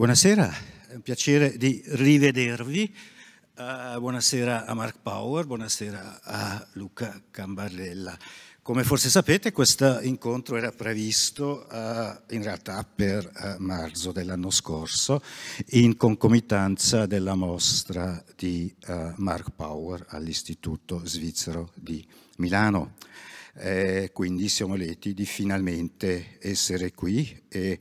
Buonasera, è un piacere di rivedervi. Uh, buonasera a Mark Power, buonasera a Luca Cambarella. Come forse sapete questo incontro era previsto uh, in realtà per uh, marzo dell'anno scorso in concomitanza della mostra di Mark Power all'Istituto Svizzero di Milano. Eh, quindi siamo lieti di finalmente essere qui e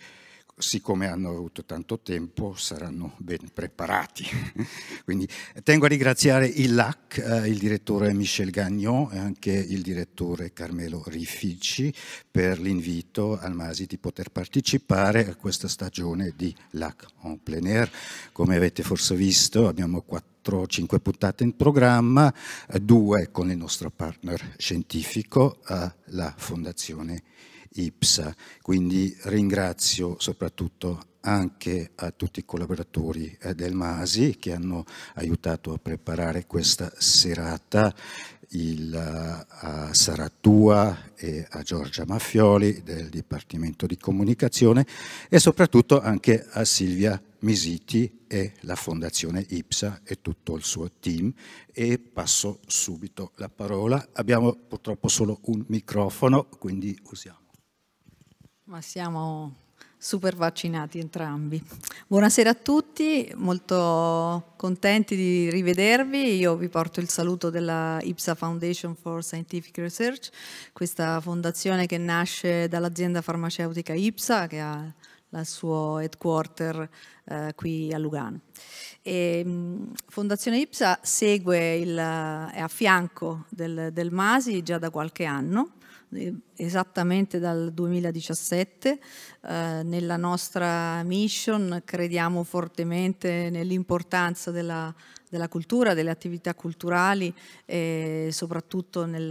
siccome hanno avuto tanto tempo saranno ben preparati. Quindi tengo a ringraziare il LAC, eh, il direttore Michel Gagnon e anche il direttore Carmelo Riffici per l'invito al Masi di poter partecipare a questa stagione di LAC en plein air. Come avete forse visto abbiamo 4-5 puntate in programma, due con il nostro partner scientifico, eh, la Fondazione IPSA. Quindi ringrazio soprattutto anche a tutti i collaboratori eh, del MASI che hanno aiutato a preparare questa serata il, eh, a Sara Tua e a Giorgia Maffioli del Dipartimento di Comunicazione e soprattutto anche a Silvia Misiti e la Fondazione IPSA e tutto il suo team e passo subito la parola. Abbiamo purtroppo solo un microfono, quindi usiamo. Ma siamo super vaccinati entrambi. Buonasera a tutti, molto contenti di rivedervi. Io vi porto il saluto della IPSA Foundation for Scientific Research, questa fondazione che nasce dall'azienda farmaceutica IPSA che ha il suo headquarter eh, qui a Lugano. E, mm, Fondazione IPSA segue il, eh, è a fianco del, del MASI già da qualche anno eh, esattamente dal 2017. Eh, nella nostra mission crediamo fortemente nell'importanza della della cultura, delle attività culturali, eh, soprattutto nel,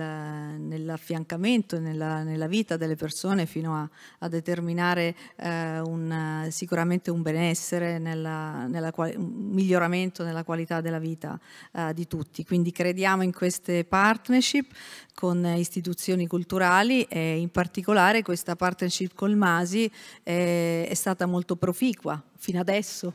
nell'affiancamento, nella, nella, vita delle persone fino a, a determinare eh, un, sicuramente un benessere, nella, nella un miglioramento nella qualità della vita eh, di tutti. Quindi crediamo in queste partnership con istituzioni culturali e in particolare questa partnership col Masi eh, è stata molto proficua fino adesso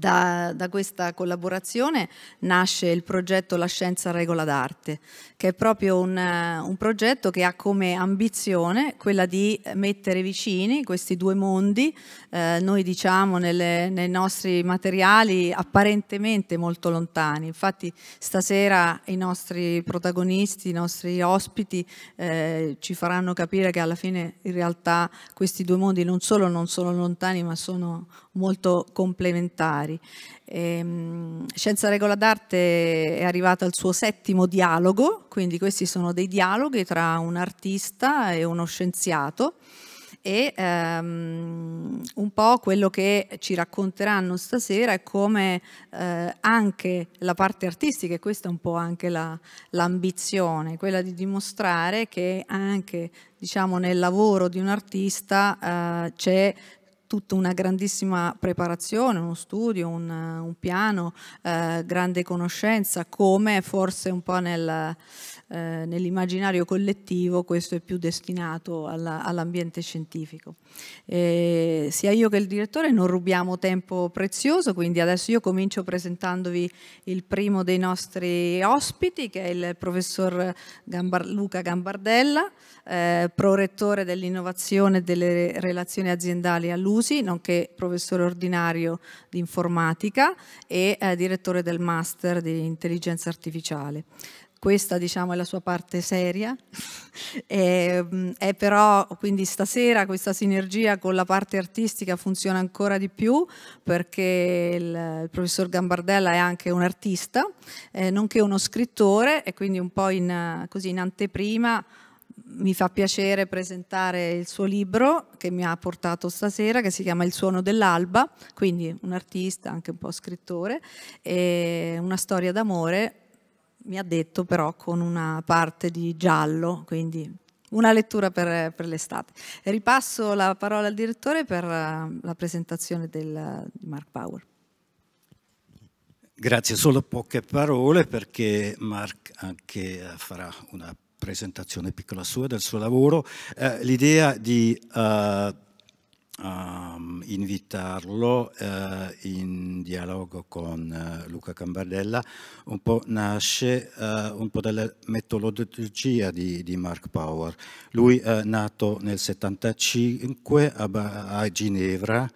da, da, questa collaborazione nasce il progetto La scienza regola d'arte, che è proprio un, un, progetto che ha come ambizione quella di mettere vicini questi due mondi, eh, noi diciamo nelle, nei nostri materiali apparentemente molto lontani. Infatti stasera i nostri protagonisti, i nostri ospiti eh, ci faranno capire che alla fine in realtà questi due mondi non solo non sono lontani ma sono molto complementari. Ehm, Scienza Regola d'Arte è arrivata al suo settimo dialogo, quindi questi sono dei dialoghi tra un artista e uno scienziato e ehm, un po' quello che ci racconteranno stasera è come eh, anche la parte artistica, e questa è un po' anche l'ambizione, quella di dimostrare che anche diciamo, nel lavoro di un artista eh, c'è tutta una grandissima preparazione, uno studio, un, un piano, eh, grande conoscenza, come forse un po' nel, eh, nell'immaginario collettivo questo è più destinato all'ambiente scientifico. E eh, sia io che il direttore non rubiamo tempo prezioso, quindi adesso io comincio presentandovi il primo dei nostri ospiti, che è il professor Gambar Luca Gambardella, eh, prorettore dell'innovazione e delle relazioni aziendali all'USI, nonché professore ordinario di informatica e eh, direttore del Master di intelligenza artificiale questa diciamo, è la sua parte seria, e, è mm, però quindi stasera questa sinergia con la parte artistica funziona ancora di più perché il, il professor Gambardella è anche un artista, eh, nonché uno scrittore e quindi un po' in, così in anteprima mi fa piacere presentare il suo libro che mi ha portato stasera, che si chiama Il suono dell'alba, quindi un artista, anche un po' scrittore, e una storia d'amore mi ha detto però con una parte di giallo, quindi una lettura per, per l'estate. Ripasso la parola al direttore per eh, la presentazione del, di Mark Power. Grazie, solo poche parole perché Mark anche eh, farà una presentazione piccola sua del suo lavoro. Eh, l'idea di... Eh, um, invitarlo uh, in dialogo con uh, Luca Cambardella, un po' nasce uh, un po' dalla metodologia di, di Mark Power. Lui è nato nel 75 a, a Ginevra,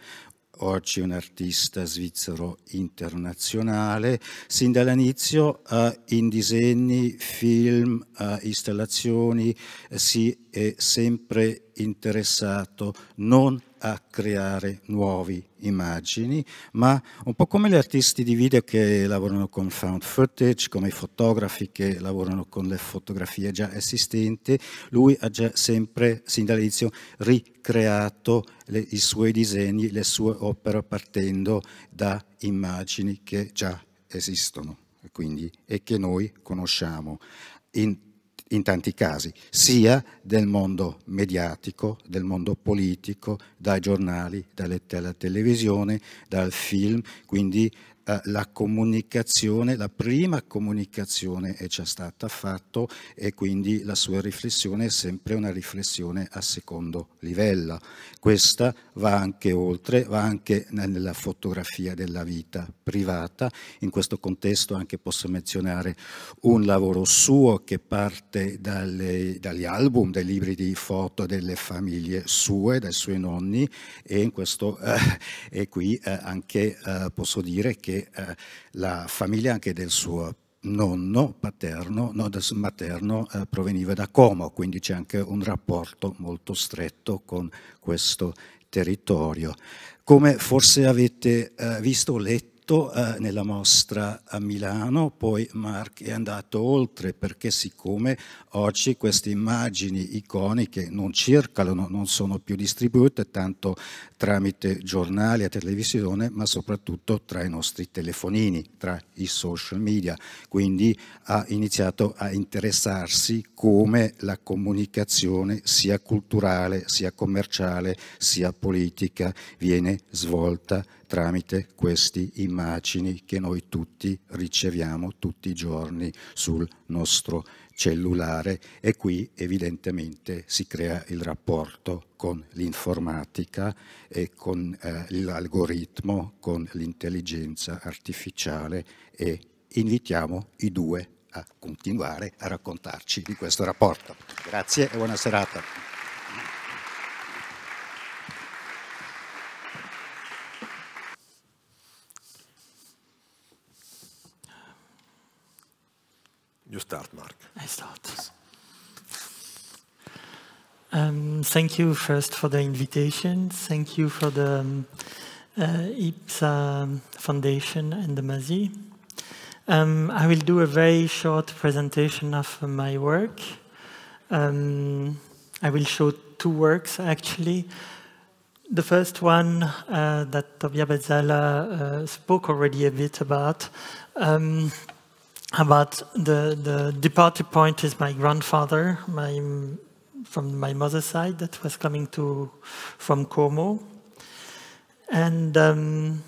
oggi un artista svizzero internazionale, sin dall'inizio eh, in disegni, film, eh, installazioni si è sempre interessato non a creare nuove immagini, ma un po' come gli artisti di video che lavorano con found footage, come i fotografi che lavorano con le fotografie già esistenti, lui ha già sempre, sin dall'inizio, ricreato le, i suoi disegni, le sue opere partendo da immagini che già esistono quindi, e che noi conosciamo. In in tanti casi, sia del mondo mediatico, del mondo politico, dai giornali, dalla televisione, dal film, quindi eh, la comunicazione, la prima comunicazione è già stata fatta e quindi la sua riflessione è sempre una riflessione a secondo livello. Questa va anche oltre, va anche nella fotografia della vita privata. In questo contesto anche posso menzionare un lavoro suo che parte dalle, dagli album, dai libri di foto delle famiglie sue, dai suoi nonni e in questo eh, e qui eh, anche eh, posso dire che perché eh, la famiglia anche del suo nonno paterno, no, materno eh, proveniva da Como, quindi c'è anche un rapporto molto stretto con questo territorio. Come forse avete eh, visto o letto, detto eh, nella mostra a Milano, poi Mark è andato oltre perché siccome oggi queste immagini iconiche non circolano, non sono più distribuite tanto tramite giornali e televisione, ma soprattutto tra i nostri telefonini, tra i social media. Quindi ha iniziato a interessarsi come la comunicazione sia culturale, sia commerciale, sia politica viene svolta tramite queste immagini che noi tutti riceviamo tutti i giorni sul nostro cellulare e qui evidentemente si crea il rapporto con l'informatica e con eh, l'algoritmo, con l'intelligenza artificiale e invitiamo i due a continuare a raccontarci di questo rapporto. Grazie e buona serata. You start, Mark. I start. Um, thank you first for the invitation. Thank you for the um, uh, IPSA Foundation and the MASI. Um, I will do a very short presentation of my work. Um, I will show two works, actually. The first one uh, that Tobia Bezala uh, spoke already a bit about um, about the, the departure point is my grandfather my, from my mother's side that was coming to from Como. And um,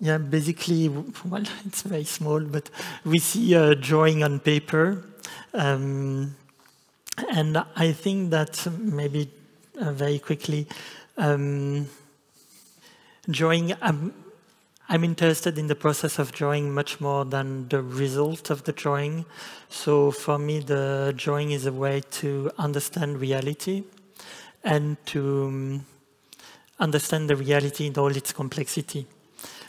yeah, basically, well, it's very small, but we see a drawing on paper. Um, and I think that maybe uh, very quickly, um, drawing um, I'm interested in the process of drawing much more than the result of the drawing. So for me, the drawing is a way to understand reality and to um, understand the reality in all its complexity.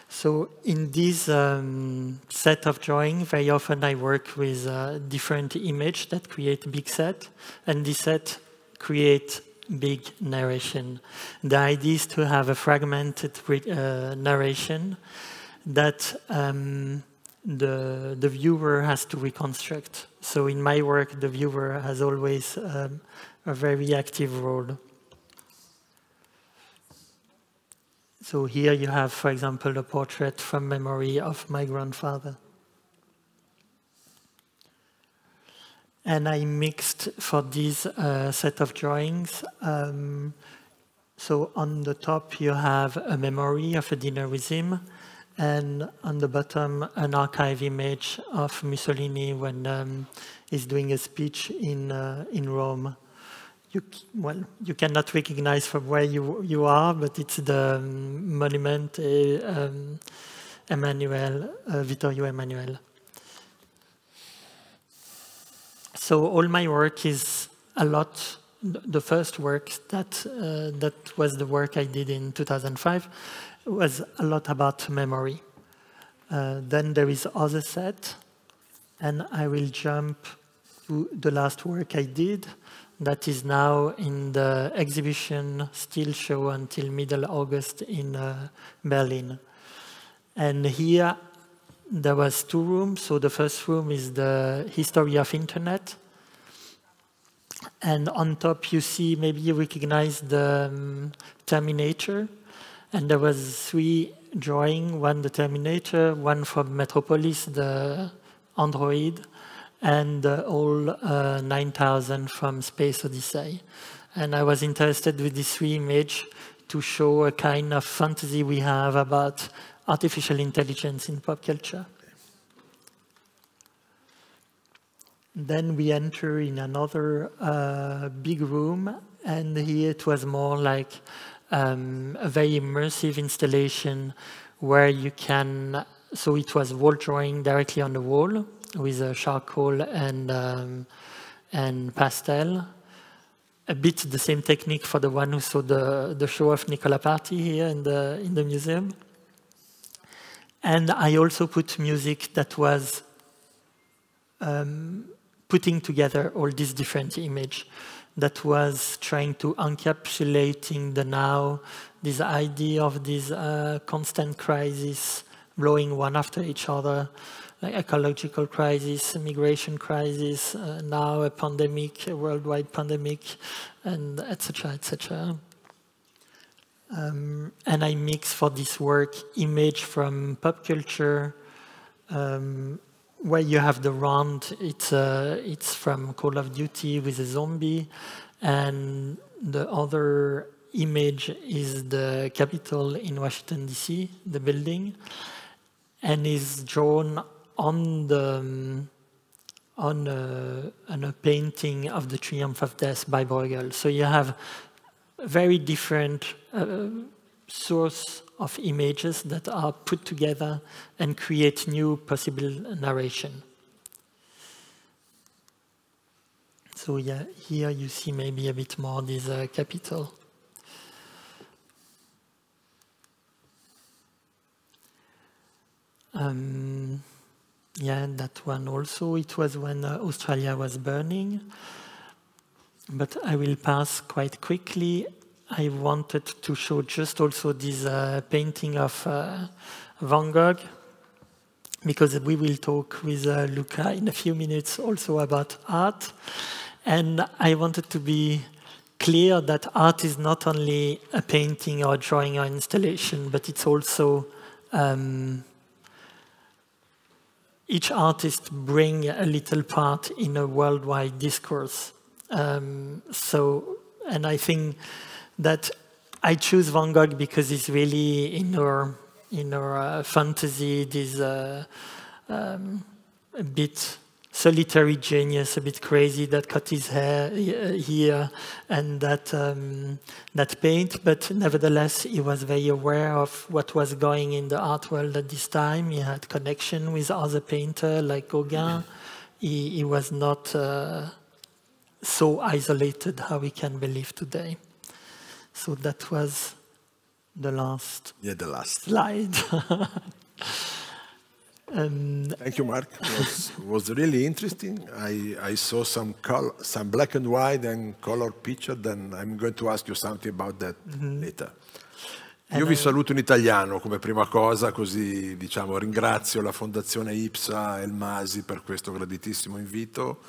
So in this um, set of drawing, very often I work with uh, different image that create a big set, and this set create big narration. The idea is to have a fragmented uh, narration that um, the, the viewer has to reconstruct. So in my work, the viewer has always um, a very active role. So here you have, for example, a portrait from memory of my grandfather. and I mixed for this uh, set of drawings. Um, so on the top you have a memory of a dinner with him, and on the bottom an archive image of Mussolini when um, he's doing a speech in uh, in Rome. You, well, you cannot recognize from where you you are, but it's the um, monument eh, um, uh, Emmanuel Vittorio Emmanuel. So all my work is a lot the first work that uh, that was the work I did in 2005 was a lot about memory. Uh, then there is other set, and I will jump to the last work I did that is now in the exhibition still show until middle August in uh, Berlin. And here there was two rooms. So the first room is the history of internet. And on top, you see, maybe you recognize the um, Terminator. And there was three drawing, one the Terminator, one from Metropolis, the Android, and uh, all uh, 9000 from Space Odyssey. And I was interested with these three images to show a kind of fantasy we have about artificial intelligence in pop culture. Then we enter in another uh, big room, and here it was more like um, a very immersive installation where you can, so it was wall drawing directly on the wall with uh, charcoal and, um, and pastel. A bit the same technique for the one who saw the, the show of Nicola Party here in the, in the museum. And I also put music that was um, putting together all these different images that was trying to encapsulating the now, this idea of this uh, constant crisis blowing one after each other, like ecological crisis, migration crisis, uh, now a pandemic, a worldwide pandemic, and etc., etc. Um, and I mix for this work image from pop culture. Um, where you have the round, it's uh, it's from Call of Duty with a zombie, and the other image is the Capitol in Washington D.C., the building, and is drawn on the um, on a, uh, on a painting of the Triumph of Death by Bruegel. So you have very different uh, source of images that are put together and create new possible narration. So yeah, here you see maybe a bit more this uh, capital. Um, yeah, that one also. It was when uh, Australia was burning but I will pass quite quickly. I wanted to show just also this uh, painting of uh, Van Gogh, because we will talk with uh, Luca in a few minutes also about art. And I wanted to be clear that art is not only a painting or drawing or installation, but it's also um, each artist bring a little part in a worldwide discourse. Um, so, and I think that I choose Van Gogh because he's really in our, in our uh, fantasy, this uh, um, a bit solitary genius, a bit crazy, that cut his hair uh, here and that um, that paint. But nevertheless, he was very aware of what was going in the art world at this time. He had connection with other painters like Gauguin. Mm-hmm. He, he was not. Uh, so isolated how we can believe today. So that was the last, yeah, the last. slide. um, Thank you, Mark. It was, was really interesting. I, I saw some, color, some black and white and color picture, then I'm going to ask you something about that mm -hmm. later. Io vi saluto in italiano come prima cosa, così diciamo, ringrazio la Fondazione IPSA e il MASI per questo graditissimo invito.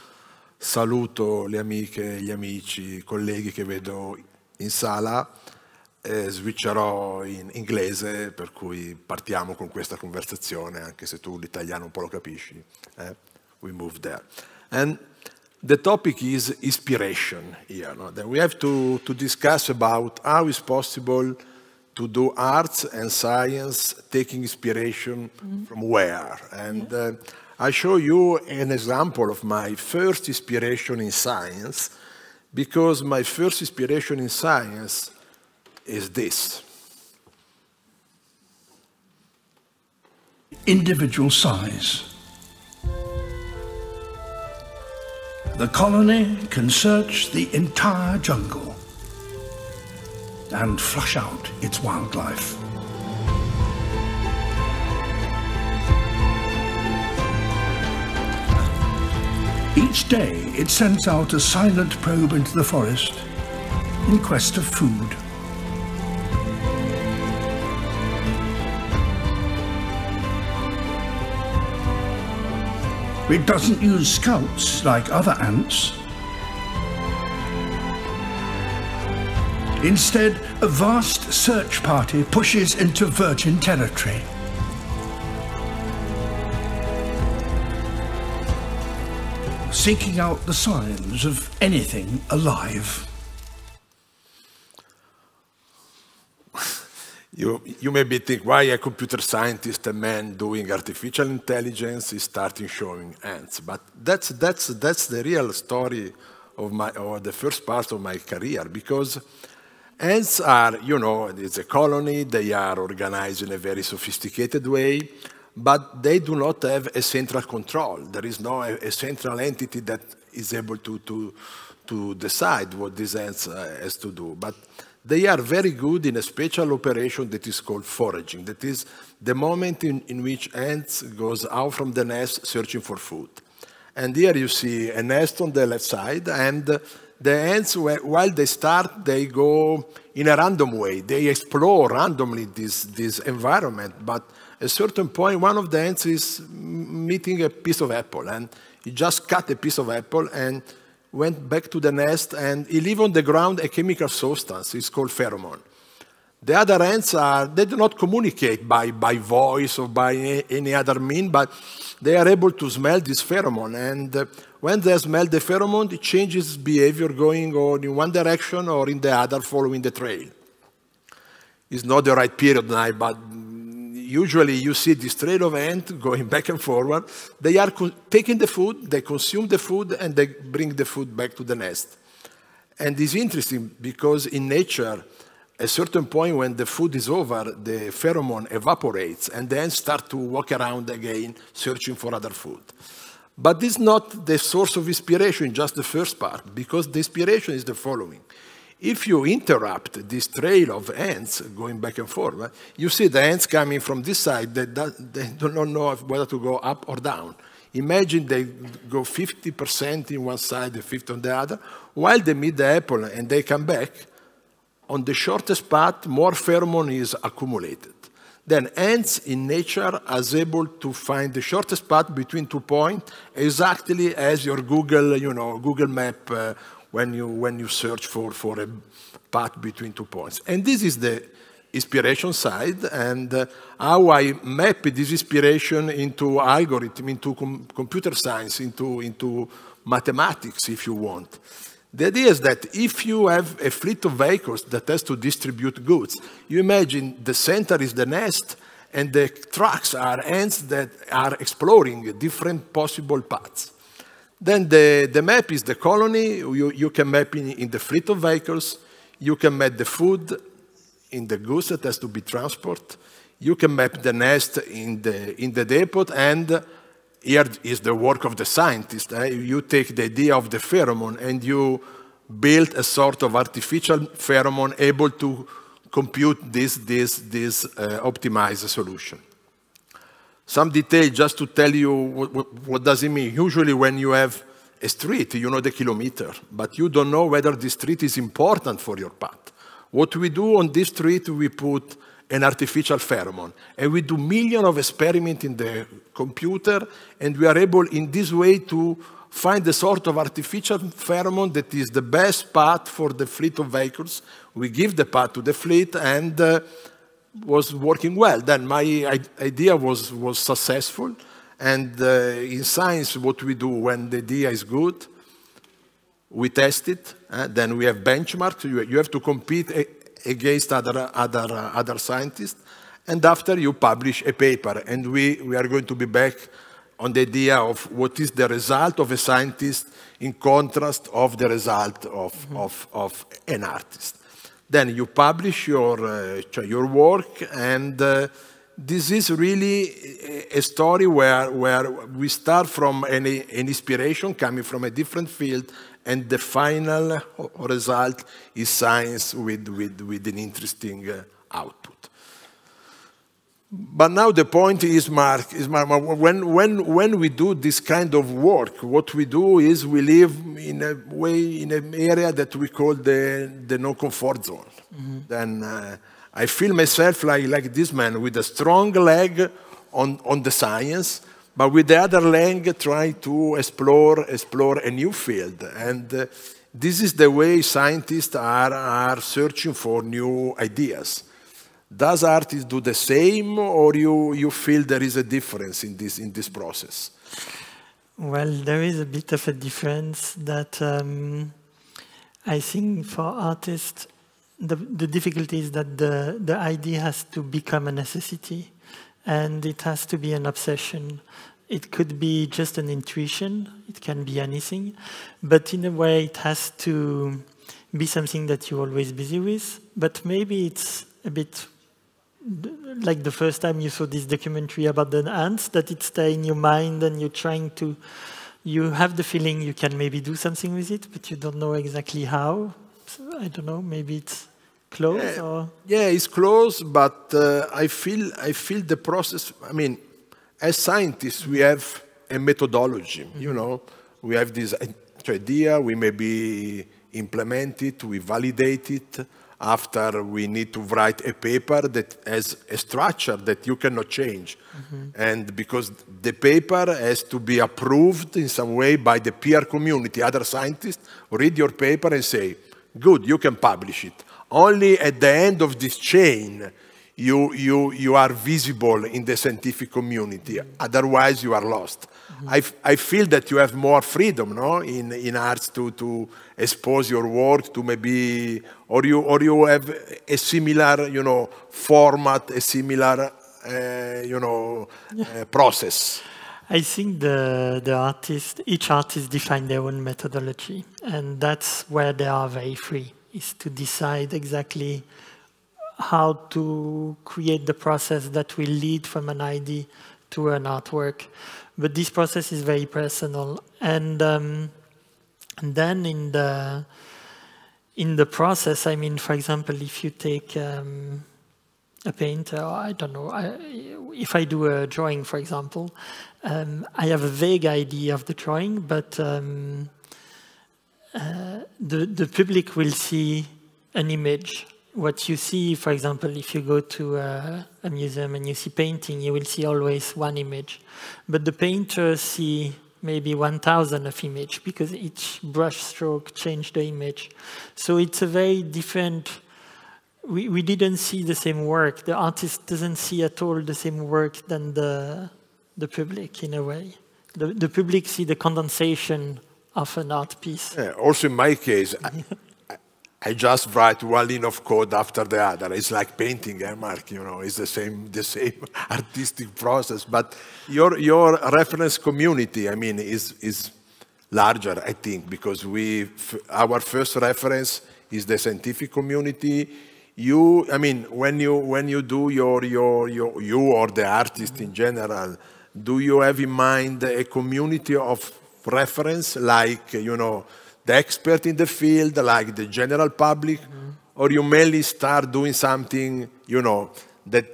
Saluto le amiche, gli amici, i colleghi che vedo in sala. Eh, switcherò in inglese, per cui partiamo con questa conversazione, anche se tu l'italiano un po' lo capisci. Eh? We move there. And the topic is inspiration here. No? Then we have to, to discuss about how it's possible to do arts and science taking inspiration mm -hmm. from where. And yeah. uh, I show you an example of my first inspiration in science, because my first inspiration in science is this. Individual size. The colony can search the entire jungle and flush out its wildlife. Each day it sends out a silent probe into the forest in quest of food. It doesn't use scouts like other ants. Instead, a vast search party pushes into virgin territory. seeking out the signs of anything alive. you, you maybe think why a computer scientist, a man doing artificial intelligence, is starting showing ants. But that's, that's, that's the real story of my, or the first part of my career, because ants are, you know, it's a colony, they are organized in a very sophisticated way but they do not have a central control. There is no a, a central entity that is able to, to, to decide what this ants uh, has to do. But they are very good in a special operation that is called foraging. That is the moment in, in which ants goes out from the nest searching for food. And here you see a nest on the left side, and the ants, while they start, they go in a random way. They explore randomly this, this environment, but a certain point, one of the ants is meeting a piece of apple, and he just cut a piece of apple and went back to the nest, and he leave on the ground a chemical substance. It's called pheromone. The other ants are, they do not communicate by, by voice or by any other mean, but they are able to smell this pheromone. And uh, when they smell the pheromone, it changes behavior going on in one direction or in the other, following the trail. It's not the right period now, but usually you see this trail of ants going back and forward. They are taking the food, they consume the food, and they bring the food back to the nest. And it's interesting because in nature, a certain point when the food is over, the pheromone evaporates and then start to walk around again searching for other food. But this is not the source of inspiration, just the first part, because the inspiration is the following if you interrupt this trail of ants going back and forth, eh, you see the ants coming from this side, they, they do not know whether to go up or down. Imagine they go 50% in one side and 50 on the other, while they meet the apple and they come back, on the shortest path, more pheromone is accumulated. Then ants in nature are able to find the shortest path between two points, exactly as your Google, you know, Google Map uh, when you, when you search for, for a path between two points. And this is the inspiration side and uh, how I map this inspiration into algorithm, into com computer science, into, into mathematics, if you want. The idea is that if you have a fleet of vehicles that has to distribute goods, you imagine the center is the nest and the trucks are ants that are exploring different possible paths. Then the, the map is the colony. You, you can map in, in the fleet of vehicles. You can map the food in the goose that has to be transported. You can map the nest in the, in the depot. And here is the work of the scientist. Eh? You take the idea of the pheromone and you build a sort of artificial pheromone able to compute this, this, this uh, optimized solution. Some detail just to tell you what, what, what does it mean. Usually when you have a street, you know the kilometer, but you don't know whether this street is important for your path. What we do on this street, we put an artificial pheromone. And we do millions of experiments in the computer, and we are able in this way to find the sort of artificial pheromone that is the best path for the fleet of vehicles. We give the path to the fleet, and uh, was working well. Then my idea was, was successful. And uh, in science, what we do when the idea is good, we test it. Uh, then we have benchmarks. You, you have to compete against other, other, uh, other scientists. And after you publish a paper. And we, we are going to be back on the idea of what is the result of a scientist in contrast of the result of, mm -hmm. of, of an artist. Then you publish your, uh, your work and uh, this is really uh, a story where, where we start from an, an, inspiration coming from a different field and the final result is science with, with, with an interesting output. But now the point is, Mark, is Mark, when, when, when we do this kind of work, what we do is we live in a way, in an area that we call the, the no-comfort zone. Mm-hmm. Then uh, I feel myself like, like this man with a strong leg on, on the science, but with the other leg trying to explore, explore a new field. And uh, this is the way scientists are, are searching for new ideas does artists do the same or you, you feel there is a difference in this, in this process? Well, there is a bit of a difference that um, I think for artists, the, the difficulty is that the, the idea has to become a necessity and it has to be an obsession. It could be just an intuition, it can be anything, but in a way it has to be something that you're always busy with, but maybe it's a bit like the first time you saw this documentary about the ants, that it stay in your mind and you're trying to, you have the feeling you can maybe do something with it, but you don't know exactly how. So, I don't know, maybe it's close yeah, or? Yeah, it's close, but uh, I, feel, I feel the process, I mean, as scientists, we have a methodology, mm -hmm. you know, we have this idea, we maybe implement it, we validate it, after we need to write a paper that has a structure that you cannot change. Mm-hmm. And because the paper has to be approved in some way by the peer community, other scientists read your paper and say, good, you can publish it. Only at the end of this chain you, you, you are visible in the scientific community. Otherwise, you are lost. Mm-hmm. I, feel that you have more freedom, no, in in arts to to expose your work to maybe or you or you have a similar you know format, a similar uh, you know uh, process. I think the the artist, each artist define their own methodology, and that's where they are very free is to decide exactly how to create the process that will lead from an idea to an artwork. But this process is very personal. And, um, and then in the, in the process, I mean, for example, if you take um, a painter, or I don't know, I, if I do a drawing, for example, um, I have a vague idea of the drawing, but um, uh, the, the public will see an image what you see, for example, if you go to a, a museum and you see painting, you will see always one image. But the painter see maybe 1,000 of image because each brush stroke changed the image. So it's a very different, we, we didn't see the same work. The artist doesn't see at all the same work than the, the public in a way. The, the public see the condensation of an art piece. Yeah, also in my case, I just write one line of code after the other. It's like painting, eh, Mark? You know, it's the same, the same artistic process. But your your reference community, I mean, is is larger, I think, because we our first reference is the scientific community. You, I mean, when you when you do your your your you or the artist in general, do you have in mind a community of reference, like you know? the expert in the field, like the general public, mm -hmm. or you mainly start doing something, you know, that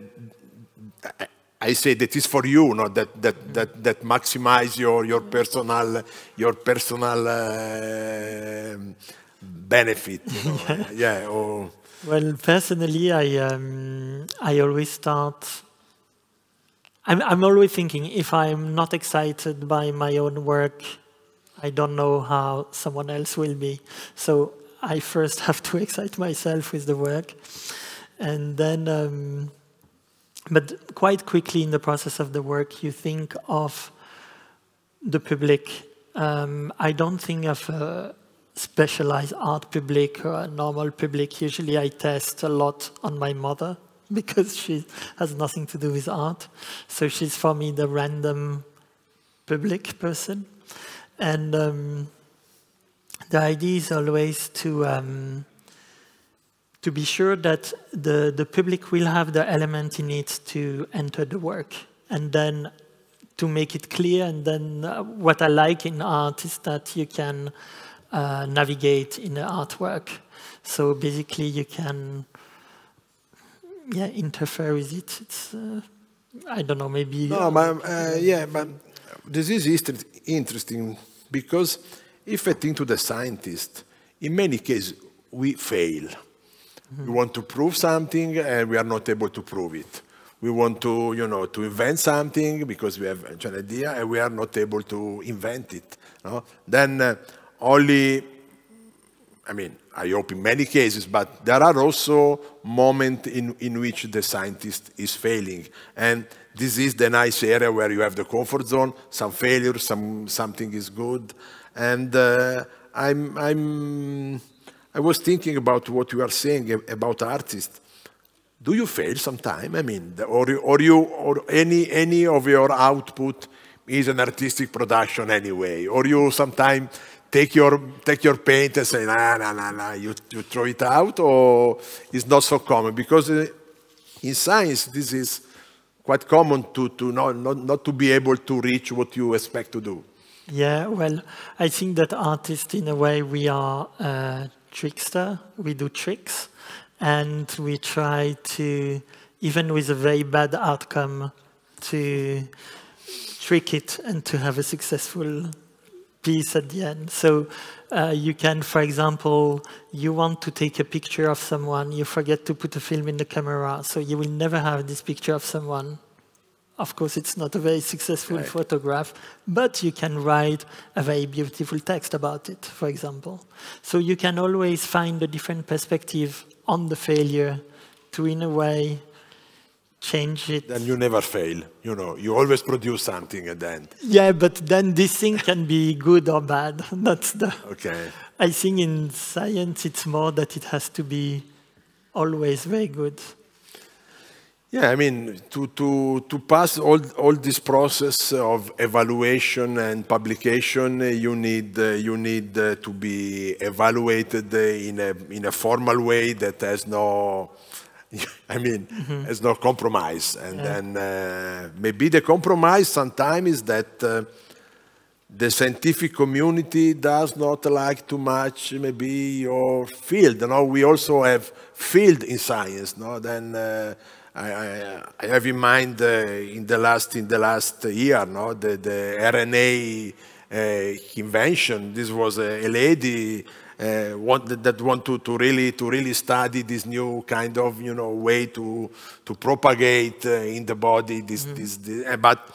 I say that is for you, not that that mm-hmm. that that maximize your your personal your personal uh, benefit. You know? Uh, yeah. Or well, personally, I um, I always start. I'm I'm always thinking if I'm not excited by my own work I don't know how someone else will be. So I first have to excite myself with the work. And then, um, but quite quickly in the process of the work, you think of the public. Um, I don't think of a specialized art public or a normal public. Usually I test a lot on my mother because she has nothing to do with art. So she's for me the random public person. And um, the idea is always to um, to be sure that the, the public will have the element in it to enter the work. And then to make it clear, and then uh, what I like in art is that you can uh, navigate in the artwork. So basically you can yeah, interfere with it. It's, uh, I don't know, maybe... No, but, uh, yeah, but this is interesting because if I think to the scientist, in many cases, we fail. Mm -hmm. We mm-hmm. want to prove something and we are not able to prove it. We want to, you know, to invent something because we have an idea and we are not able to invent it. No? Then uh, only I mean, I hope in many cases, but there are also moments in, in which the scientist is failing. And this is the nice area where you have the comfort zone, some failure, some, something is good. And uh, I'm, I'm, I was thinking about what you are saying about artists. Do you fail sometime? I mean, or, or you, or any, any of your output is an artistic production anyway, or you sometimes take your, take your paint and say, nah, nah, nah, nah, you, you throw it out, or it's not so common? Because uh, in science, this is quite common to, to not, not, not to be able to reach what you expect to do. Yeah, well, I think that artists, in a way, we are uh, trickster. We do tricks, and we try to, even with a very bad outcome, to trick it and to have a successful piece at the end. So uh, you can, for example, you want to take a picture of someone, you forget to put a film in the camera, so you will never have this picture of someone. Of course, it's not a very successful right. photograph, but you can write a very beautiful text about it, for example. So you can always find a different perspective on the failure to, in a way, change it. Then you never fail. You know, you always produce something at the end. Yeah, but then this thing can be good or bad. That's the. Okay. I think in science it's more that it has to be always very good. Yeah, I mean, to, to, to pass all, all this process of evaluation and publication, eh, you need, uh, you need uh, to be evaluated in a, in a formal way that has no, I mean, mm-hmm. there's no compromise. And yeah. then uh, maybe the compromise sometimes is that uh, the scientific community does not like too much maybe your field. You know, we also have field in science. No, then uh, I, I, I, have in mind uh, in the last in the last year, no, the, the RNA uh, invention. This was a lady uh, want, that, that want to, to, really, to really study this new kind of you know, way to, to propagate uh, in the body. This, mm this, this uh, but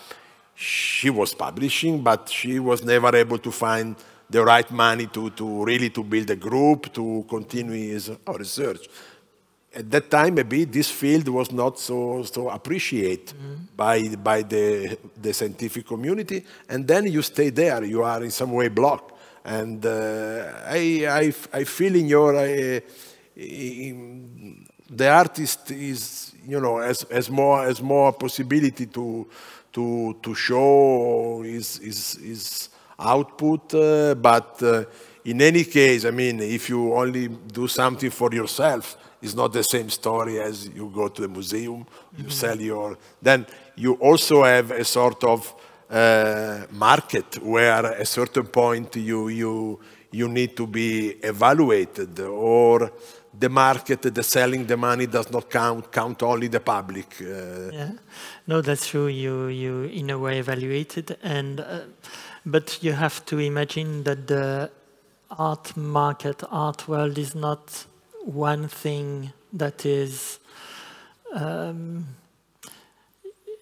she was publishing, but she was never able to find the right money to, to really to build a group, to continue his research. At that time, maybe this field was not so, so appreciated mm by, by the, the scientific community. And then you stay there, you are in some way blocked and uh, I, I, I feel in your, uh, in, the artist is, you know, as as more, as more possibility to, to, to show his, his, his output. Uh, but uh, in any case, I mean, if you only do something for yourself, it's not the same story as you go to a museum, you mm -hmm. sell your. Then you also have a sort of Eh, market where at a certain point you, you, you need to be evaluated or the market, the selling, the money does not count, count only the public. Uh. Yeah, no, that's true. You, you in a way evaluate it and, uh, but you have to imagine that the art market, art world is not one thing that is um,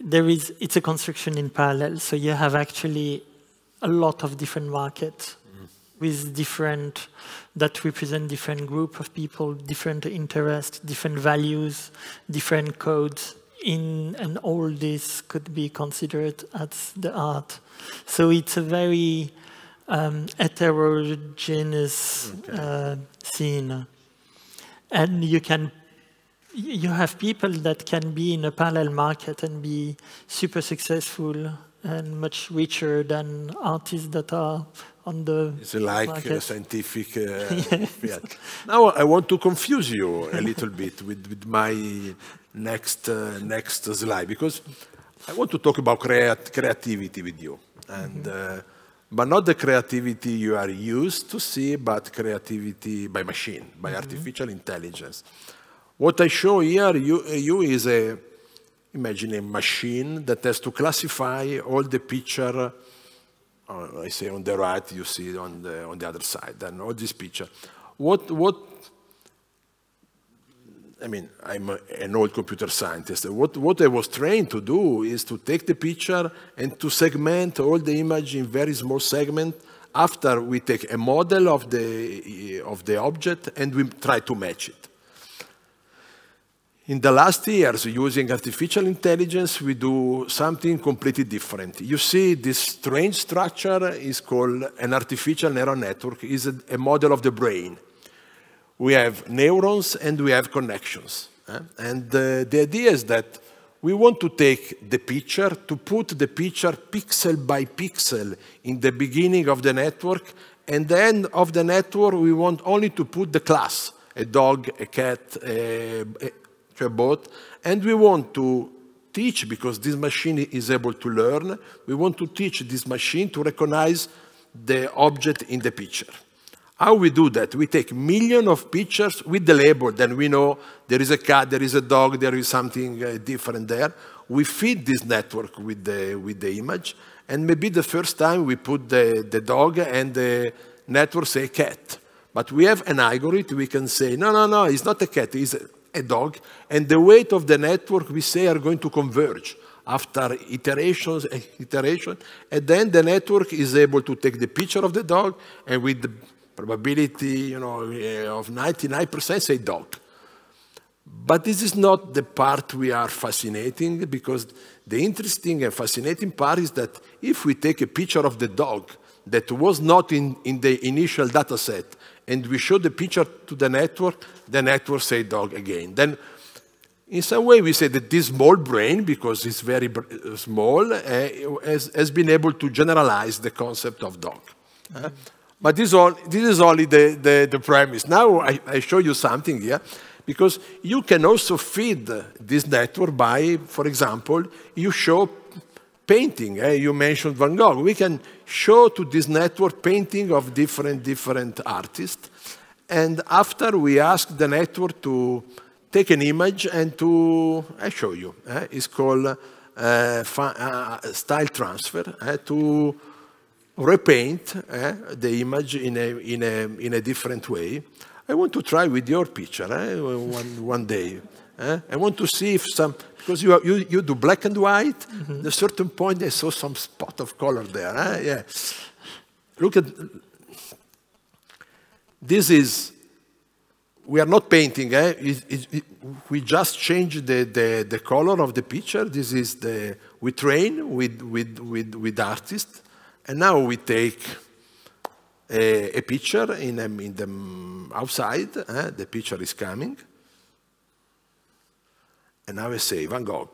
there is, it's a construction in parallel. So you have actually a lot of different markets mm. with different, that represent different group of people, different interests, different values, different codes in, and all this could be considered as the art. So it's a very um, heterogeneous okay. uh, scene. And you can you have people that can be in a parallel market and be super successful and much richer than artists that are on the It's like market. scientific uh, Now I want to confuse you a little bit with, with my next, uh, next slide because I want to talk about creat creativity with you. and mm -hmm. uh, But not the creativity you are used to see, but creativity by machine, by mm -hmm. artificial intelligence. What I show here you, uh, you is a, imagine a machine that has to classify all the picture, uh, I say on the right, you see on the, on the other side, and all this picture. What, what, I mean, I'm a, an old computer scientist. What, what I was trained to do is to take the picture and to segment all the image in very small segment. After we take a model of the, of the object and we try to match it. In the last years, using artificial intelligence, we do something completely different. You see, this strange structure is called an artificial neural network. is a, model of the brain. We have neurons and we have connections. Eh? And uh, the idea is that we want to take the picture, to put the picture pixel by pixel in the beginning of the network, and the end of the network, we want only to put the class, a dog, a cat, a, a chatbot, and we want to teach, because this machine is able to learn, we want to teach this machine to recognize the object in the picture. How we do that? We take millions of pictures with the label, then we know there is a cat, there is a dog, there is something uh, different there. We feed this network with the, with the image, and maybe the first time we put the, the dog and the network say cat. But we have an algorithm, we can say, no, no, no, it's not a cat, it's a dog, and the weight of the network we say are going to converge after iterations and iteration, and then the network is able to take the picture of the dog, and with the probability you know, eh, of 99% say dog. But this is not the part we are fascinating because the interesting and fascinating part is that if we take a picture of the dog that was not in, in the initial data set, and we show the picture to the network, the network say dog again. Then in some way we say that this small brain, because it's very uh, small, uh, has, has, been able to generalize the concept of dog. Uh eh? -huh. But this, all, this, is only the, the, the premise. Now I, I, show you something here, because you can also feed this network by, for example, you show painting. Eh? You mentioned Van Gogh. We can show to this network painting of different, different artists. And after we ask the network to take an image and to, I eh, show you, eh? it's called uh, uh, style transfer eh? to repaint eh? the image in a, in, a, in a different way. I want to try with your picture one, one day. I want to see if some, because you, you, you do black and white. Mm -hmm. At a certain point, I saw some spot of color there. Eh? Yeah. Look at this is we are not painting. Eh? It, it, it, we just change the, the, the color of the picture. This is the we train with with with with artists, and now we take a, a picture in, um, in the um, outside. Eh? The picture is coming and I will say Van Gogh.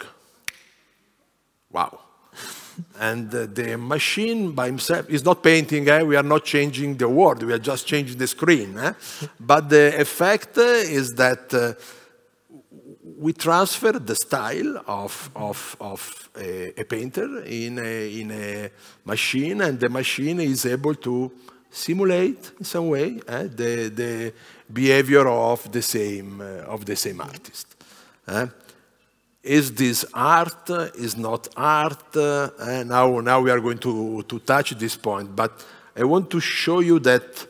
Wow. and uh, the machine by himself is not painting, eh? we are not changing the world, we are just changing the screen. Eh? but the effect uh, is that uh, we transfer the style of, of, of a, a, painter in a, in a machine, and the machine is able to simulate in some way eh? the, the behavior of the same, uh, of the same artist. Eh? is this art, is not art? Uh, now, now we are going to, to touch this point, but I want to show you that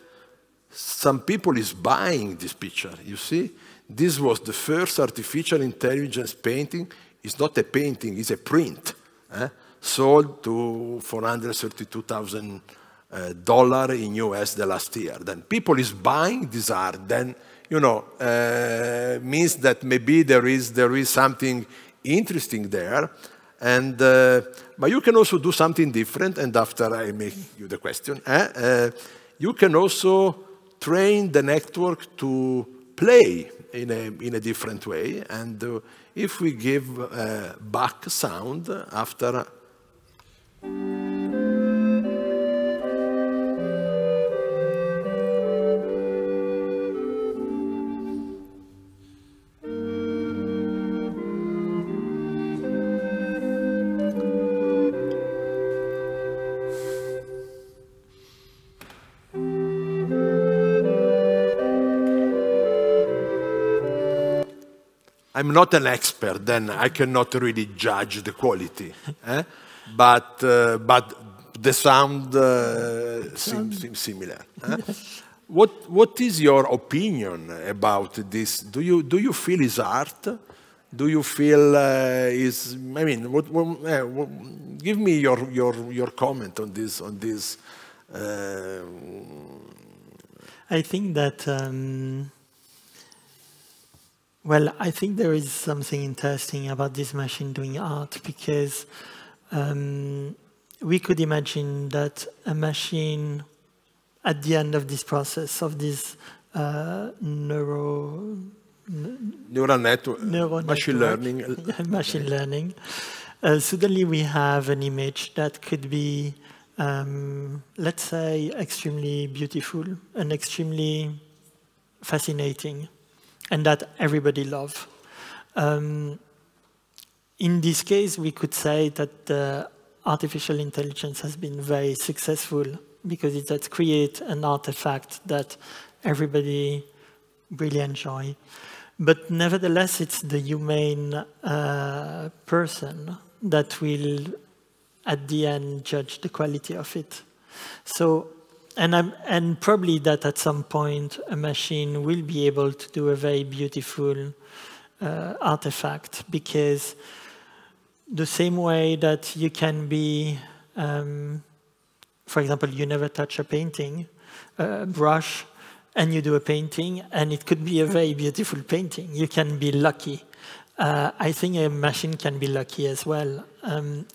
some people is buying this picture, you see? This was the first artificial intelligence painting. It's not a painting, it's a print. Eh? Sold to $432,000 eh, in US the last year. Then people is buying this art, then you know, uh, means that maybe there is, there is something interesting there. And, uh, but you can also do something different, and after I make you the question, eh? Uh, you can also train the network to play in a, in a different way. And uh, if we give uh, back sound after. I'm not an expert, then I cannot really judge the quality. Eh? But, uh, but the sound uh, seems, similar. Eh? what, what is your opinion about this? Do you, do you feel is art? Do you feel uh, is, I mean, what, what, eh, what, give me your, your, your comment on this, on this. Um, I think that um, well, I think there is something interesting about this machine doing art because um, we could imagine that a machine at the end of this process of this uh, neuro neural network, neural machine network, learning, machine okay. learning. Uh, suddenly, we have an image that could be, um, let's say, extremely beautiful and extremely fascinating and that everybody love. Um, in this case, we could say that artificial intelligence has been very successful because it has created an artifact that everybody really enjoy. But nevertheless, it's the humane uh, person that will, at the end, judge the quality of it. So and, and, probably that at some point a machine will be able to do a very beautiful uh, artifact because the same way that you can be, um, for example, you never touch a painting, a uh, brush, and you do a painting, and it could be a very beautiful painting. You can be lucky. Uh, I think a machine can be lucky as well. Um,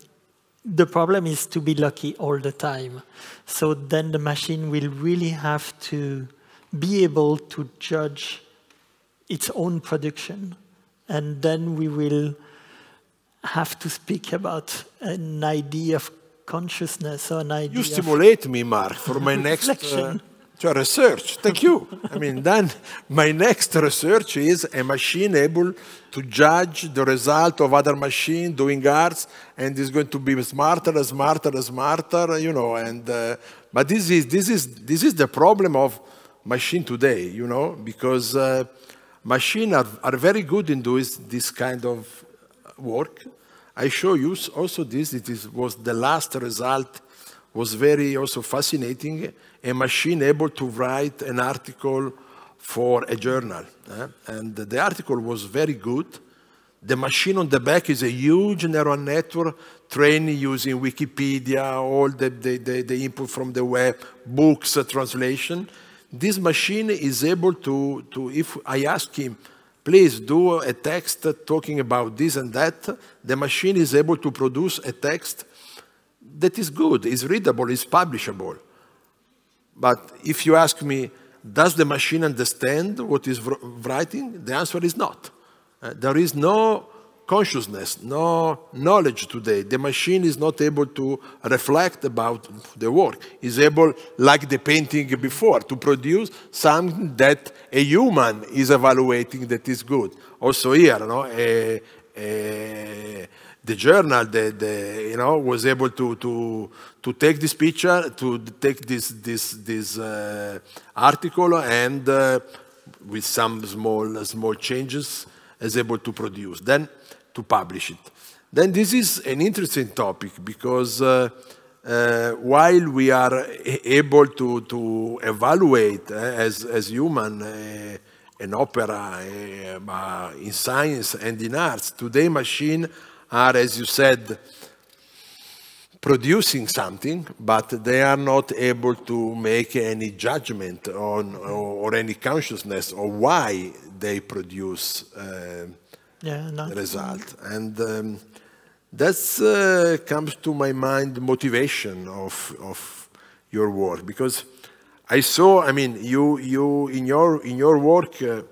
the problem is to be lucky all the time. So then the machine will really have to be able to judge its own production. And then we will have to speak about an idea of consciousness or an idea. You stimulate me, Mark, for my next. Uh, to research. Thank you. I mean, then my next research is a machine able to judge the result of other machine doing arts and is going to be smarter, smarter, smarter, you know. And uh, but this is this is this is the problem of machine today, you know, because uh, machine are, are very good in doing this kind of work. I show you also this. It is, was the last result was very also fascinating, a machine able to write an article for a journal. Eh? And the article was very good. The machine on the back is a huge neural network trained using Wikipedia, all the, the, the, the input from the web, books, uh, translation. This machine is able to, to, if I ask him, please do a text talking about this and that, the machine is able to produce a text that is good, is readable, is publishable. But if you ask me, does the machine understand what is writing? The answer is not. Uh, there is no consciousness, no knowledge today. The machine is not able to reflect about the work. Is able, like the painting before, to produce something that a human is evaluating that is good. Also here, no? a, a the journal, the, the, you know, was able to, to, to take this picture, to take this, this, this uh, article and uh, with some small, small changes is able to produce, then to publish it. Then this is an interesting topic because uh, uh while we are able to, to evaluate uh, as, as human uh, an opera in science and in arts, today machine are, as you said, producing something, but they are not able to make any judgment on or, or any consciousness of why they produce uh, yeah, no. result. And um, that uh, comes to my mind motivation of, of your work because I saw, I mean, you, you in, your, in your work, uh,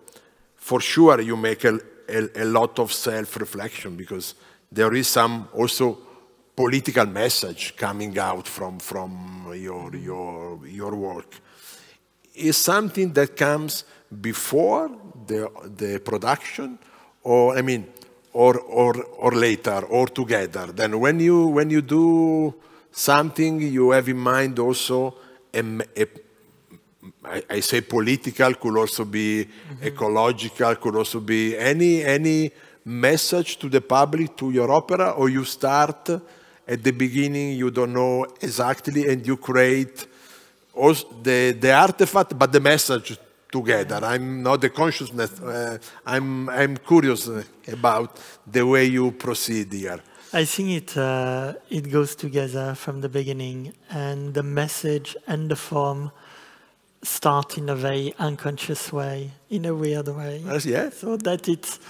for sure you make a, a, a lot of self-reflection because there is some also political message coming out from, from your, mm-hmm. your, your work. Is something that comes before the, the production or, I mean, or, or, or later or together? Then when you, when you do something, you have in mind also a, a I, I, say political, could also be mm -hmm. ecological, could also be any, any message to the public, to your opera, or you start at the beginning, you don't know exactly, and you create the, the artifact, but the message together. Mm-hmm. I'm not the consciousness. Uh, I'm, I'm curious about the way you proceed here. I think it, uh, it goes together from the beginning, and the message and the form start in a very unconscious way, in a weird way. Yes, So that it's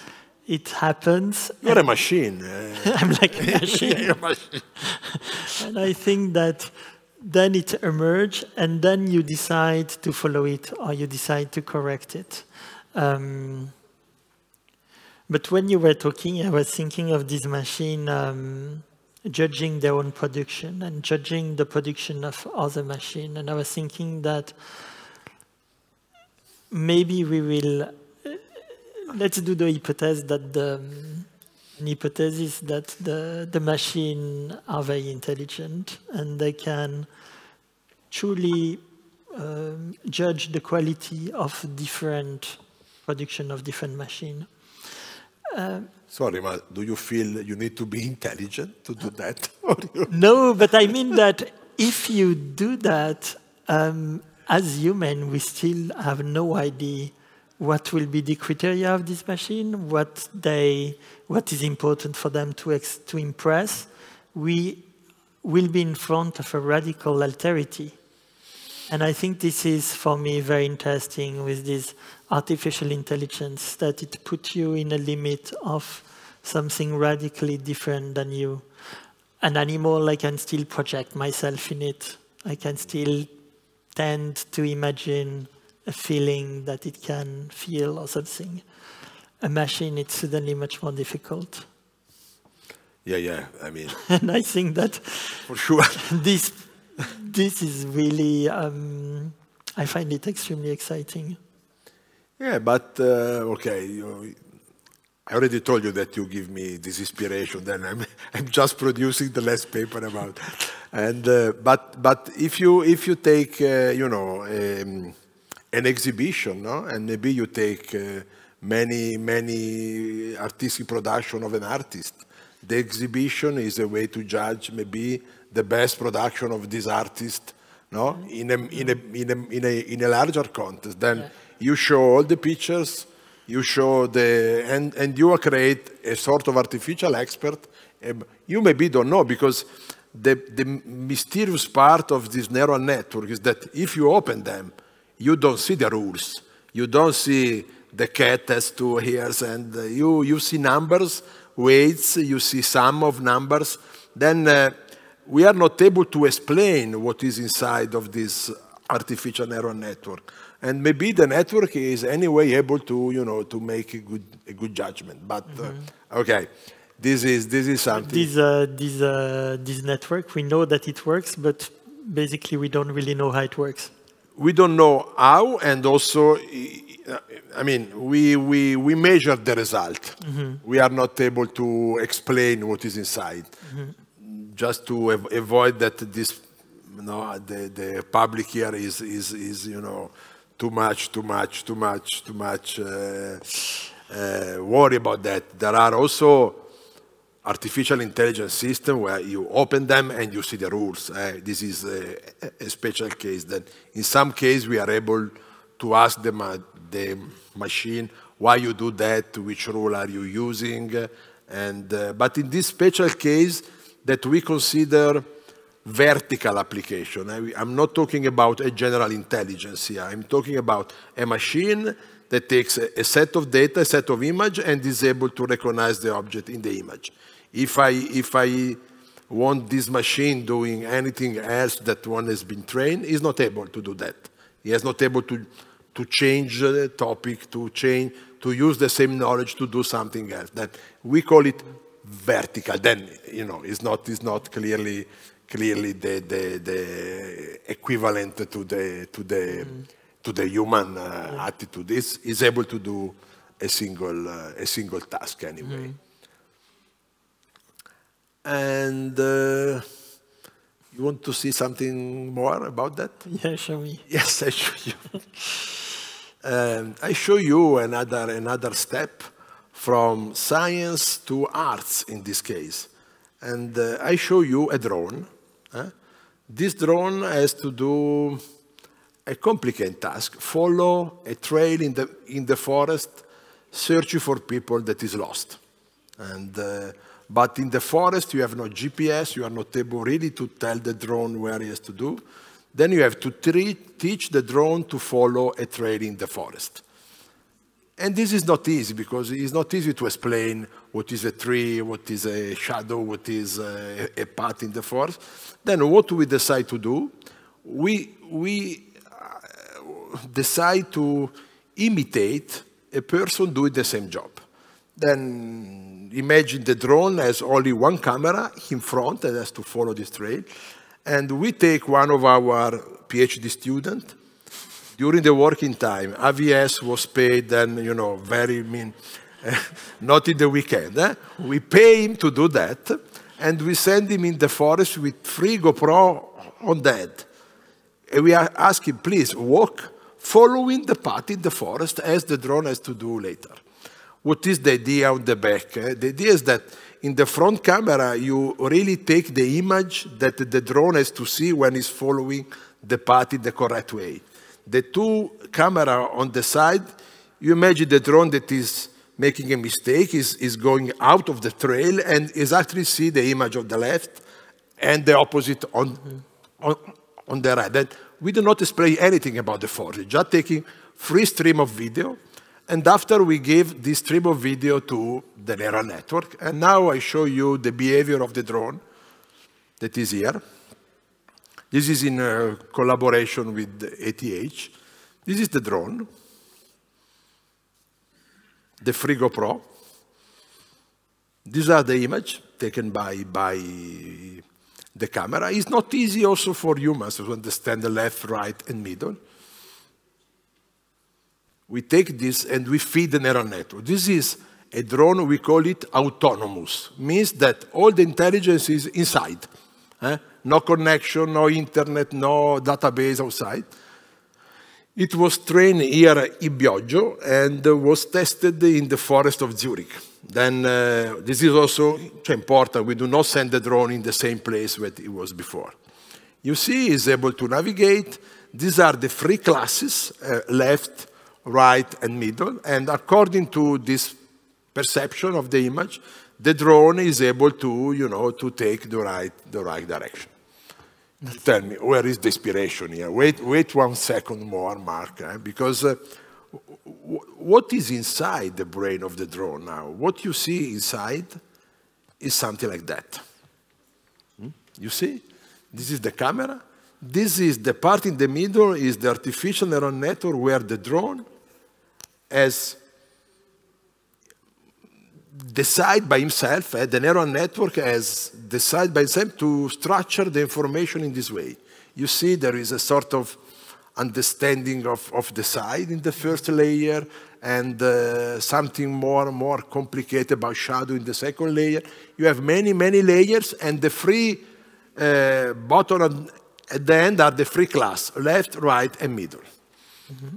it happens. You're a machine. Eh? I'm like a machine. a machine. and I think that then it emerges, and then you decide to follow it or you decide to correct it. Um, but when you were talking, I was thinking of this machine um, judging their own production and judging the production of other machine. And I was thinking that maybe we will let's do the hypothesis that the um, hypothesis that the the machine are very intelligent and they can truly um, judge the quality of different production of different machine. Uh, Sorry, but do you feel you need to be intelligent to do that? no, but I mean that if you do that, um, as human, we still have no idea what will be the criteria of this machine, what, they, what is important for them to, to impress, we will be in front of a radical alterity. And I think this is, for me, very interesting with this artificial intelligence, that it puts you in a limit of something radically different than you. An animal, I can still project myself in it. I can still tend to imagine a feeling that it can feel or something. A machine, it's suddenly much more difficult. Yeah, yeah. I mean, and I think that for sure this this is really um, I find it extremely exciting. Yeah, but uh, okay, you, I already told you that you give me this inspiration. Then I'm I'm just producing the last paper about, and uh, but but if you if you take uh, you know. Um, an exhibition, no? and maybe you take uh, many, many artistic production of an artist. The exhibition is a way to judge maybe the best production of this artist no? in, a, in, a, in, a, in, a, in a larger context. Then yeah. you show all the pictures, you show the, and, and you create a sort of artificial expert. Um, you maybe don't know because the, the mysterious part of this neural network is that if you open them, you don't see the rules. You don't see the cat has two ears and you, you see numbers, weights, you see sum of numbers. Then uh, we are not able to explain what is inside of this artificial neural network. And maybe the network is anyway able to, you know, to make a good, a good judgment. But mm -hmm. uh, mm-hmm. okay, this is, this is something. This, uh, this, uh, this network, we know that it works, but basically we don't really know how it works we don't know how, and also, I mean, we, we, we measure the result. Mm -hmm. We are not able to explain what is inside. Mm -hmm. Just to av avoid that this, you know, the, the public here is, is, is, you know, too much, too much, too much, too much uh, uh, worry about that. There are also artificial intelligence system where you open them and you see the rules. Uh, this is a, a, special case that in some case we are able to ask the, ma the machine why you do that, which rule are you using, and, uh, but in this special case that we consider vertical application, I, I'm not talking about a general intelligence here, I'm talking about a machine that takes a, set of data, a set of image, and is able to recognize the object in the image. If I, if I want this machine doing anything else that one has been trained, is not able to do that. He is not able to, to change the topic, to change, to use the same knowledge to do something else. That we call it vertical. Then you know it's not it's not clearly clearly the the, the equivalent to the to the mm. to the human uh, mm. attitude. He's, able to do a single uh, a single task anyway. Mm. And uh, you want to see something more about that? Yeah, show me. Yes, I show you. um, I show you another, another step from science to arts in this case. And uh, I show you a drone. Huh? This drone has to do a complicated task, follow a trail in the, in the forest, searching for people that is lost. And uh, but in the forest, you have no GPS, you are not able really to tell the drone where it has to do. Then you have to teach the drone to follow a trail in the forest. And this is not easy because it's not easy to explain what is a tree, what is a shadow, what is a, a path in the forest. Then what do we decide to do? We, we uh, decide to imitate a person doing the same job. Then imagine the drone has only one camera in front that has to follow this trail. And we take one of our PhD students during the working time. AVS was paid then you know, very mean, not in the weekend. Eh? We pay him to do that and we send him in the forest with free GoPro on that. And we ask him, please walk following the path in the forest as the drone has to do later. What is the idea on the back? Eh? The idea is that in the front camera, you really take the image that the drone has to see when it's following the path in the correct way. The two camera on the side, you imagine the drone that is making a mistake, is, is going out of the trail and is actually see the image of the left and the opposite on, on, on the right. That we do not display anything about the forest, just taking free stream of video, and after we give this stream of video to the neural network, and now I show you the behavior of the drone that is here. This is in uh, collaboration with ATH. This is the drone, the Frigo Pro. These are the image taken by, by the camera. It's not easy also for humans to understand the left, right, and middle we take this and we feed the neural network. This is a drone, we call it autonomous. Means that all the intelligence is inside. Eh? No connection, no internet, no database outside. It was trained here in Bioggio and was tested in the forest of Zurich. Then uh, this is also important. We do not send the drone in the same place where it was before. You see, it's able to navigate. These are the three classes, uh, left, right and middle. And according to this perception of the image, the drone is able to, you know, to take the right, the right direction. Tell me, where is the inspiration here? Wait, wait one second more, Mark, eh? because uh, what is inside the brain of the drone now? What you see inside is something like that. Hmm? You see? This is the camera. This is the part in the middle is the artificial neural network where the drone as decide by himself, uh, the neural network has decided by itself to structure the information in this way. You see there is a sort of understanding of, of the side in the first layer and uh, something more and more complicated about shadow in the second layer. You have many, many layers and the three uh, bottom at the end are the three class, left, right and middle. Mm -hmm.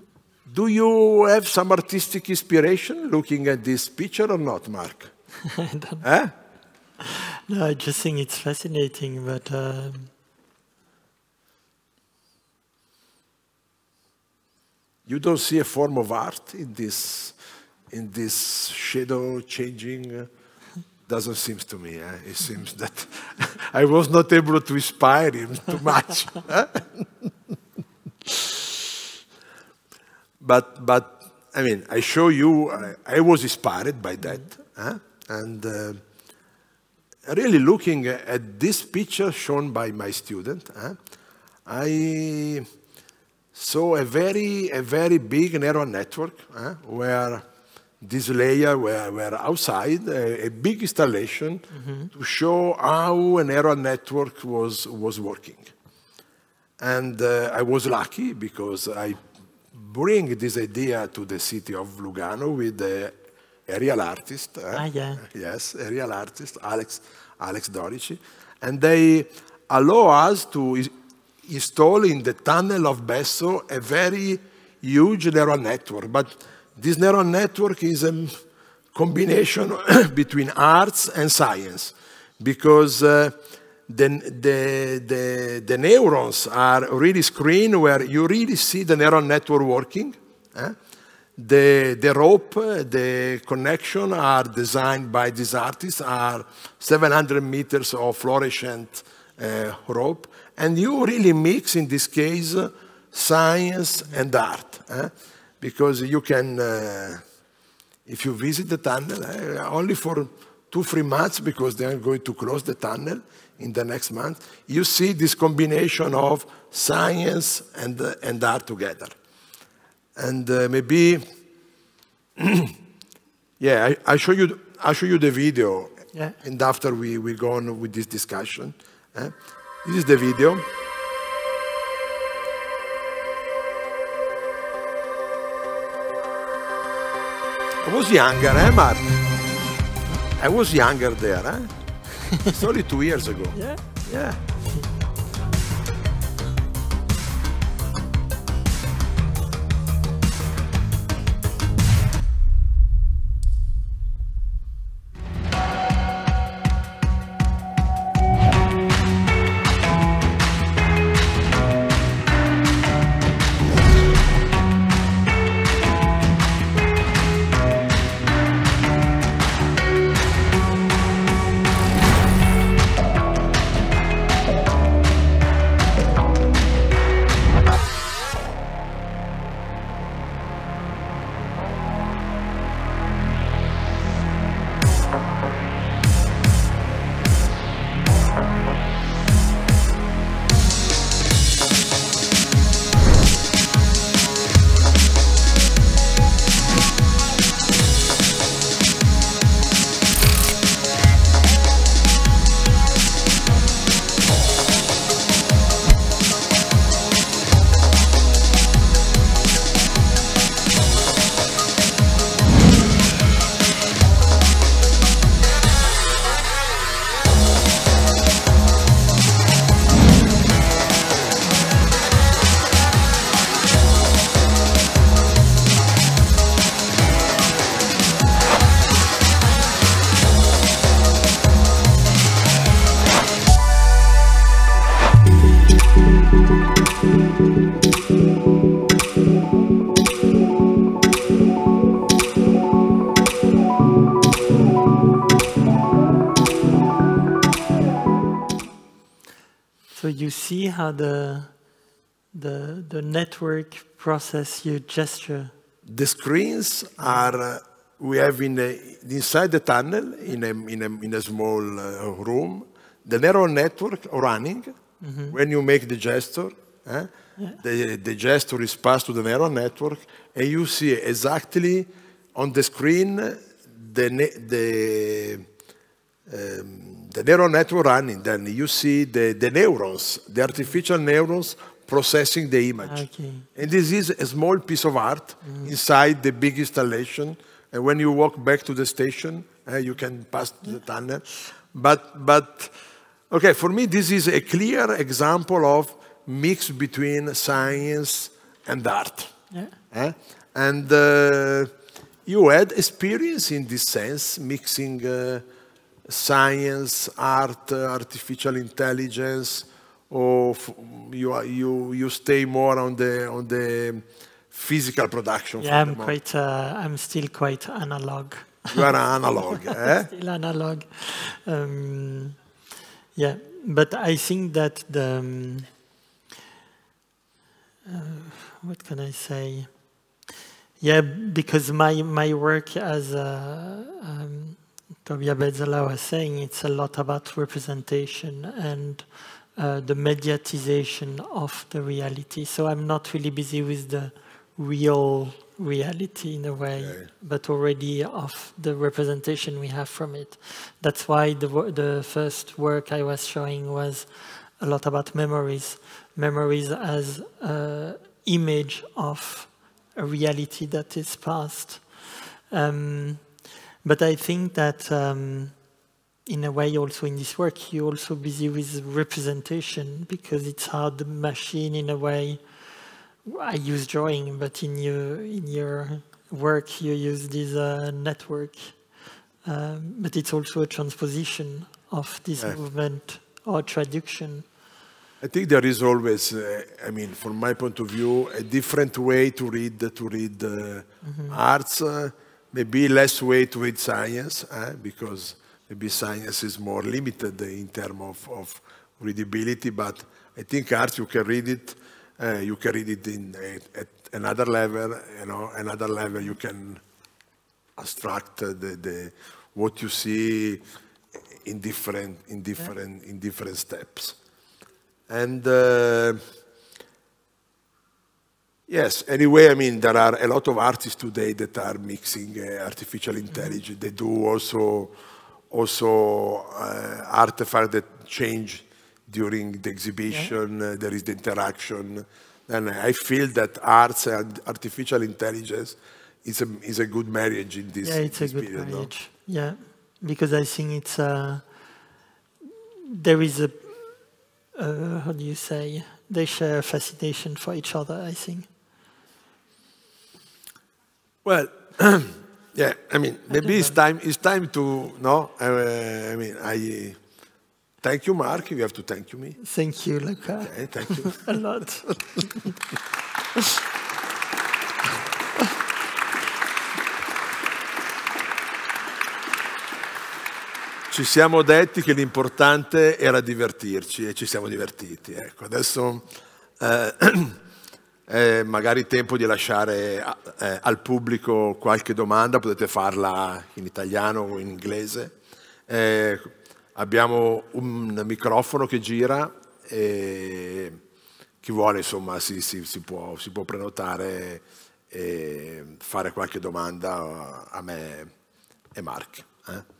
Do you have some artistic inspiration looking at this picture or not, Mark? I don't. Eh? No, I just think it's fascinating, but. Um... You don't see a form of art in this, in this shadow changing. Doesn't seem to me. Eh? It seems that I was not able to inspire him too much. Eh? But, but I mean, I show you, I, I was inspired by that. Huh? And uh, really looking at this picture shown by my student, huh, I saw a very, a very big neural network huh, where this layer were, were outside, a, a big installation mm -hmm. to show how a neural network was, was working. And uh, I was lucky because I bring this idea to the city of Lugano with the aerial artist. Eh? Ah, yeah. Yes, aerial artist, Alex, Alex Dorici. And they allow us to install in the tunnel of Besso a very huge neural network. But this neural network is a combination between arts and science because uh, the, the, the, the, neurons are really screened where you really see the neural network working. Eh? The, the rope, uh, the connection are designed by these artists are 700 meters of fluorescent uh, rope. And you really mix, in this case, science and art. Eh? Because you can, uh, if you visit the tunnel, eh, only for two, three months, because they are going to close the tunnel, in the next month, you see this combination of science and, uh, and art together. And uh, maybe, yeah, I, I, show you, I show you the video, yeah. and after we, we go on with this discussion. Eh? This is the video. I was younger, eh, Martin? I was younger there, eh? it's only two years ago. Yeah? Yeah. how the, the, the network process your gesture? The screens are, uh, we have in a, inside the tunnel, in a, in a, in a small uh, room, the neural network running. Mm -hmm. When you make the gesture, eh, yeah. the, the gesture is passed to the neural network, and you see exactly on the screen the, the um, the neural network running, then you see the, the neurons, the artificial neurons processing the image. Okay. And this is a small piece of art mm. inside the big installation. And when you walk back to the station, uh, you can pass the tunnel. But, but, okay, for me, this is a clear example of mix between science and art. Yeah. Uh, and uh, you had experience in this sense, mixing uh, science, art, artificial intelligence, or you, you, you stay more on the, on the physical production? Yeah, I'm quite, uh, I'm still quite analog. You are analog, eh? Still analog. Um, yeah, but I think that the, um, uh, what can I say? Yeah, because my, my work as a, um, Tobia Bezala was saying, it's a lot about representation and uh, the mediatization of the reality. So I'm not really busy with the real reality in a way, okay. but already of the representation we have from it. That's why the, the first work I was showing was a lot about memories. Memories as an uh, image of a reality that is past. Um, but I think that um, in a way also in this work, you're also busy with representation because it's how the machine in a way, I use drawing, but in your, in your work you use this uh, network. Um, but it's also a transposition of this movement or traduction. I think there is always, uh, I mean, from my point of view, a different way to read to read uh, mm -hmm. arts. Uh, maybe less weight with science, eh? because maybe science is more limited in terms of, of readability, but I think art you can read it, uh, you can read it in, at, at, another level, you know, another level you can abstract the, the what you see in different, in different, in different steps. And uh, Yes, anyway, I mean, there are a lot of artists today that are mixing uh, artificial mm-hmm. intelligence. They do also, also uh, artifacts that change during the exhibition, yeah. uh, there is the interaction. And I feel that arts and artificial intelligence is a, is a good marriage in this Yeah, it's this a good period, marriage, no? yeah. Because I think it's, uh, there is a, uh, how do you say, they share a fascination for each other, I think. Well, yeah, I mean, maybe it's time, it's time to, no? Uh, I mean, I thank you, Mark. You have to thank you, me. Thank you, Luca. Okay, thank you. A lot. ci siamo detti che l'importante era divertirci e ci siamo divertiti. Ecco, adesso eh, è magari tempo di lasciare eh, al pubblico qualche domanda, potete farla in italiano o in inglese. Eh, abbiamo un microfono che gira e chi vuole insomma si, si, si, può, si può, prenotare e fare qualche domanda a me e Mark. Eh?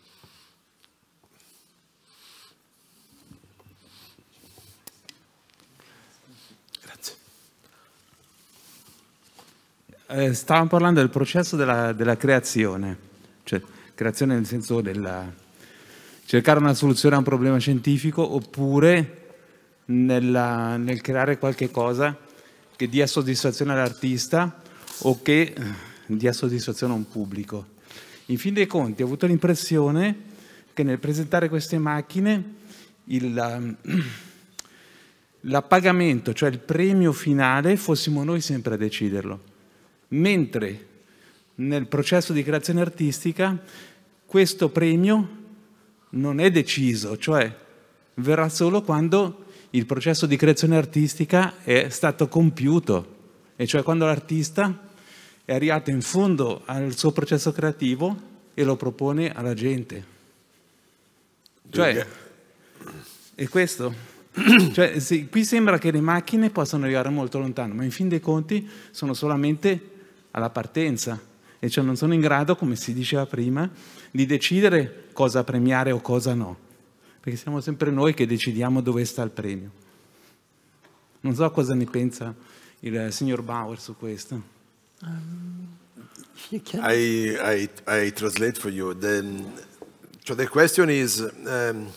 Eh, stavamo parlando del processo della, della creazione, cioè creazione nel senso del cercare una soluzione a un problema scientifico oppure nella, nel creare qualche cosa che dia soddisfazione all'artista o che eh, dia soddisfazione a un pubblico. In fin dei conti ho avuto l'impressione che nel presentare queste macchine ehm, l'appagamento, cioè il premio finale, fossimo noi sempre a deciderlo mentre nel processo di creazione artistica questo premio non è deciso, cioè verrà solo quando il processo di creazione artistica è stato compiuto, e cioè quando l'artista è arrivato in fondo al suo processo creativo e lo propone alla gente. Cioè, è questo. Cioè, sì, qui sembra che le macchine possano arrivare molto lontano, ma in fin dei conti sono solamente alla partenza, e cioè non sono in grado, come si diceva prima, di decidere cosa premiare o cosa no, perché siamo sempre noi che decidiamo dove sta il premio. Non so cosa ne pensa il signor Bauer su questo. Um, I, I, I translate for you. The, so the question is, um,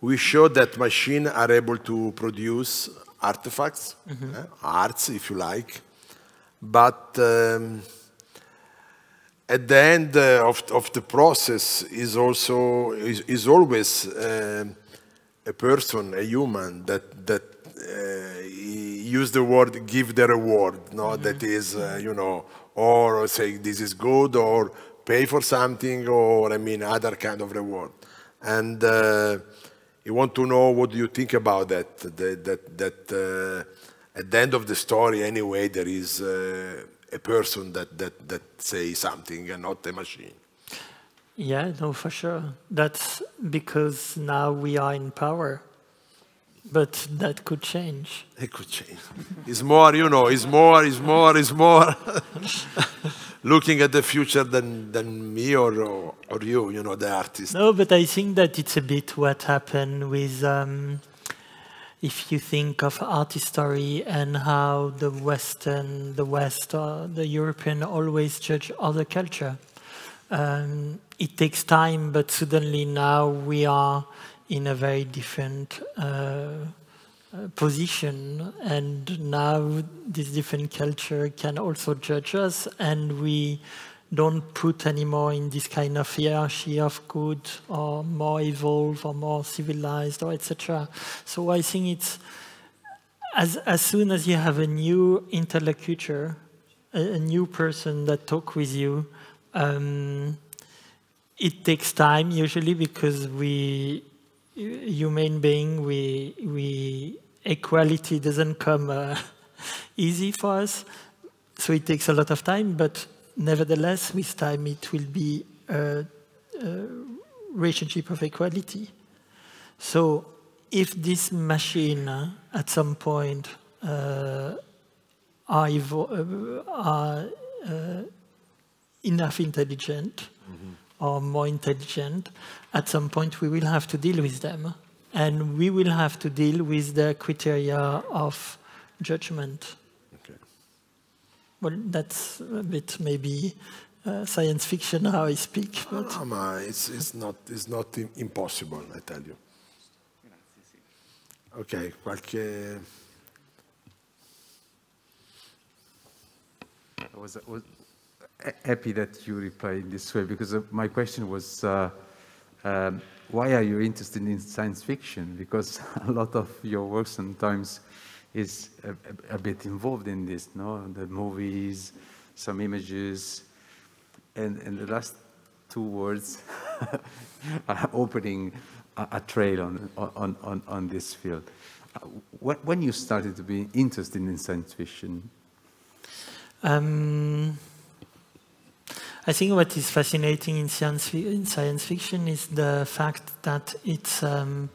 we show that machines are able to produce artifacts, mm -hmm. eh, arts if you like, But um, at the end uh, of, of the process is also is, is always uh, a person, a human that that uh, use the word give the reward. No, mm -hmm. that is uh, you know, or say this is good, or pay for something, or I mean other kind of reward, and. Uh, you want to know what you think about that, that, that, that uh, at the end of the story, anyway, there is uh, a person that, that, that says something and not a machine. Yeah, no, for sure. That's because now we are in power. But that could change. It could change. it's more, you know, it's more, it's more, it's more. Looking at the future than, than me or, or, or, you, you know, the artist. No, but I think that it's a bit what happened with um, if you think of art history and how the Western, the West, or the European always judge other culture. Um, it takes time, but suddenly now we are in a very different uh, uh position, and now this different culture can also judge us, and we don't put anymore in this kind of hierarchy of good or more evolved or more civilized or etc. So I think it's as, as soon as you have a new interlocutor, a, a new person that talk with you, um, it takes time usually because we human being we we equality doesn't come uh, easy for us, so it takes a lot of time, but Nevertheless, with time, it will be a, a relationship of equality. So if this machine uh, at some point uh, are, uh, are uh, enough intelligent mm -hmm. or more intelligent, at some point we will have to deal with them. And we will have to deal with the criteria of judgment well, that's a bit maybe uh, science fiction how I speak. But no, ah, no, it's, it's, not, it's not impossible, I tell you. Ok, qualche... I was, was happy that you replied in this way because uh, my question was uh, um, why are you interested in science fiction? Because a lot of your work sometimes is a, a, a, bit involved in this, no? The movies, some images, and, and the last two words are opening a, a, trail on, on, on, on this field. Uh, when you started to be interested in science fiction? Um, I think what is fascinating in science, in science fiction is the fact that it's um,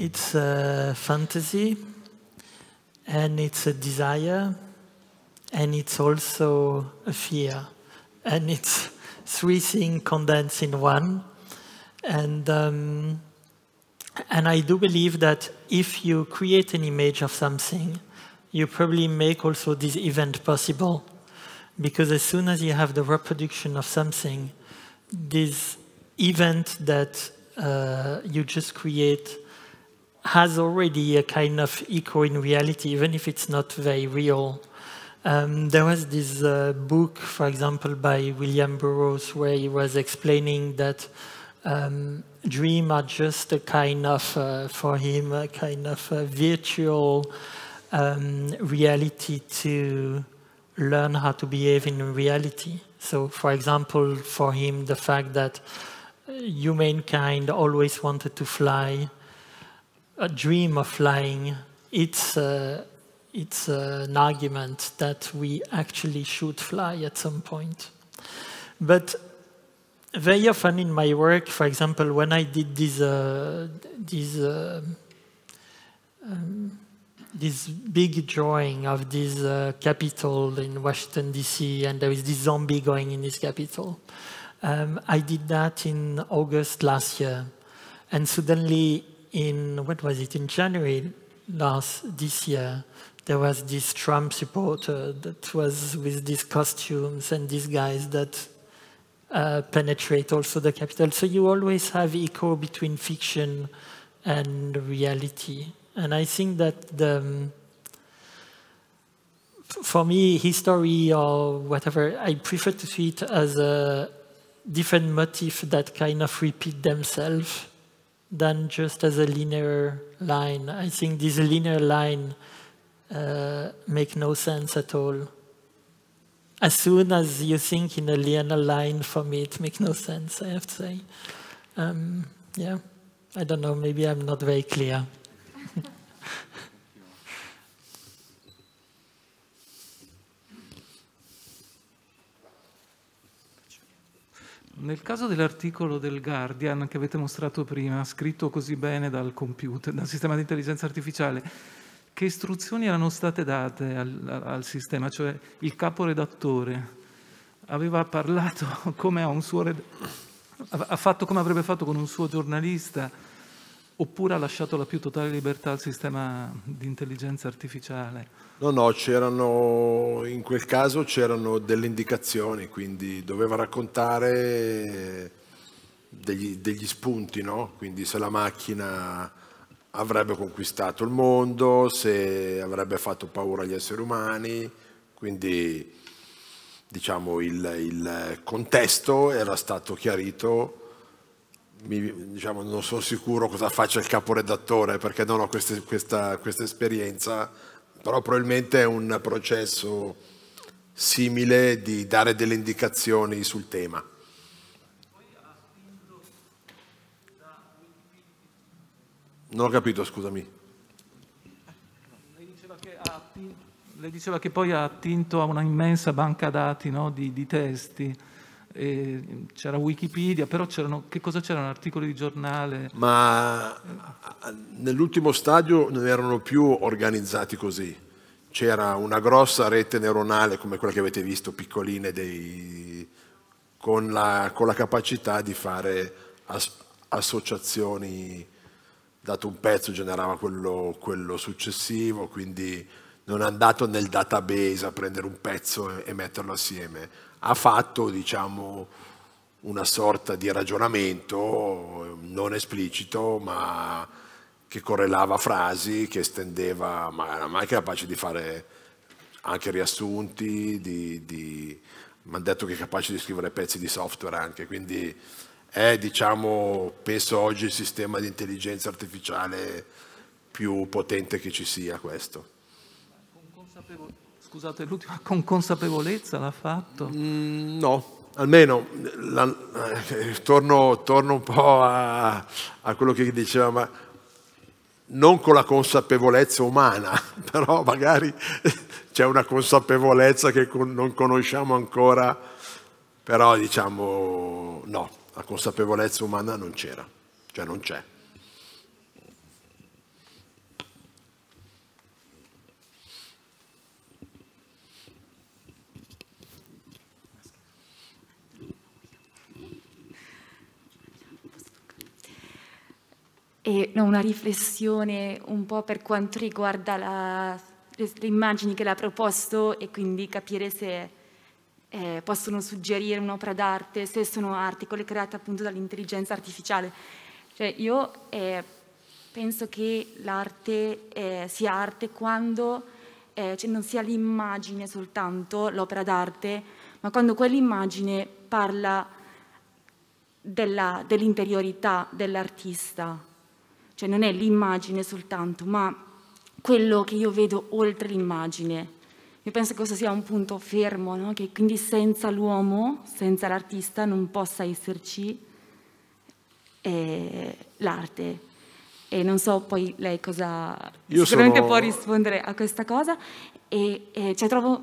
it's a fantasy and it's a desire and it's also a fear. And it's three things condensed in one. And, um, and I do believe that if you create an image of something, you probably make also this event possible. Because as soon as you have the reproduction of something, this event that uh, you just create has already a kind of echo in reality, even if it's not very real. Um, there was this uh, book, for example, by William Burroughs, where he was explaining that um, dreams are just a kind of, uh, for him, a kind of a uh, virtual um, reality to learn how to behave in reality. So, for example, for him, the fact that uh, humankind always wanted to fly a dream of flying, it's, uh, it's an argument that we actually should fly at some point. But very often in my work, for example, when I did this uh, uh, um, this big drawing of this uh, in Washington, D.C., and there is this zombie going in this capital, Um, I did that in August last year. And suddenly in, what was it, in January last, this year, there was this Trump supporter that was with these costumes and these guys that uh, penetrate also the capital. So you always have echo between fiction and reality. And I think that the, um, for me, history or whatever, I prefer to see it as a different motif that kind of repeat themselves than just as a linear line. I think this linear line uh, make no sense at all. As soon as you think in a linear line, for me, it make no sense, I have to say. Um, yeah, I don't know, maybe I'm not very clear. Nel caso dell'articolo del Guardian che avete mostrato prima, scritto così bene dal computer, dal sistema di intelligenza artificiale, che istruzioni erano state date al, al sistema? Cioè il caporedattore aveva parlato come a un suo red... ha fatto come avrebbe fatto con un suo giornalista, oppure ha lasciato la più totale libertà al sistema di intelligenza artificiale? No, no, c'erano, in quel caso c'erano delle indicazioni, quindi doveva raccontare degli, degli spunti, no? quindi se la macchina avrebbe conquistato il mondo, se avrebbe fatto paura agli esseri umani, quindi diciamo il, il contesto era stato chiarito mi, diciamo, non sono sicuro cosa faccia il caporedattore perché non ho queste, questa, questa esperienza, però probabilmente è un processo simile di dare delle indicazioni sul tema. Non ho capito, scusami. Lei diceva che, poi ha attinto a una immensa banca dati no, di, di testi c'era Wikipedia, però c'erano, che cosa c'erano? Articoli di giornale? Ma eh, nell'ultimo stadio non erano più organizzati così. C'era una grossa rete neuronale come quella che avete visto, piccoline, dei, con, la, con, la, capacità di fare as, associazioni. Dato un pezzo generava quello, quello successivo, quindi non è andato nel database a prendere un pezzo e, e metterlo assieme ha fatto diciamo, una sorta di ragionamento non esplicito, ma che correlava frasi, che estendeva, ma era mai capace di fare anche riassunti, di, di mi hanno detto che è capace di scrivere pezzi di software anche, quindi è diciamo, penso oggi il sistema di intelligenza artificiale più potente che ci sia questo. Con consapevolezza. Scusate l'ultima, con consapevolezza l'ha fatto? Mm, no, almeno la, eh, torno, torno, un po' a, a quello che diceva, ma non con la consapevolezza umana, però magari c'è una consapevolezza che non conosciamo ancora, però diciamo no, la consapevolezza umana non c'era, cioè non c'è. e una riflessione un po' per quanto riguarda la, le, le, immagini che ha proposto e quindi capire se eh, possono suggerire un'opera d'arte, se sono arti, quelle create appunto dall'intelligenza artificiale. Cioè io eh, penso che l'arte eh, sia arte quando eh, cioè non sia l'immagine soltanto, l'opera d'arte, ma quando quell'immagine parla dell'interiorità dell'artista cioè non è l'immagine soltanto, ma quello che io vedo oltre l'immagine. Io penso che questo sia un punto fermo, no? che quindi senza l'uomo, senza l'artista, non possa esserci eh, l'arte. E non so poi lei cosa... Io sicuramente sono... può rispondere a questa cosa. E, e eh, cioè, trovo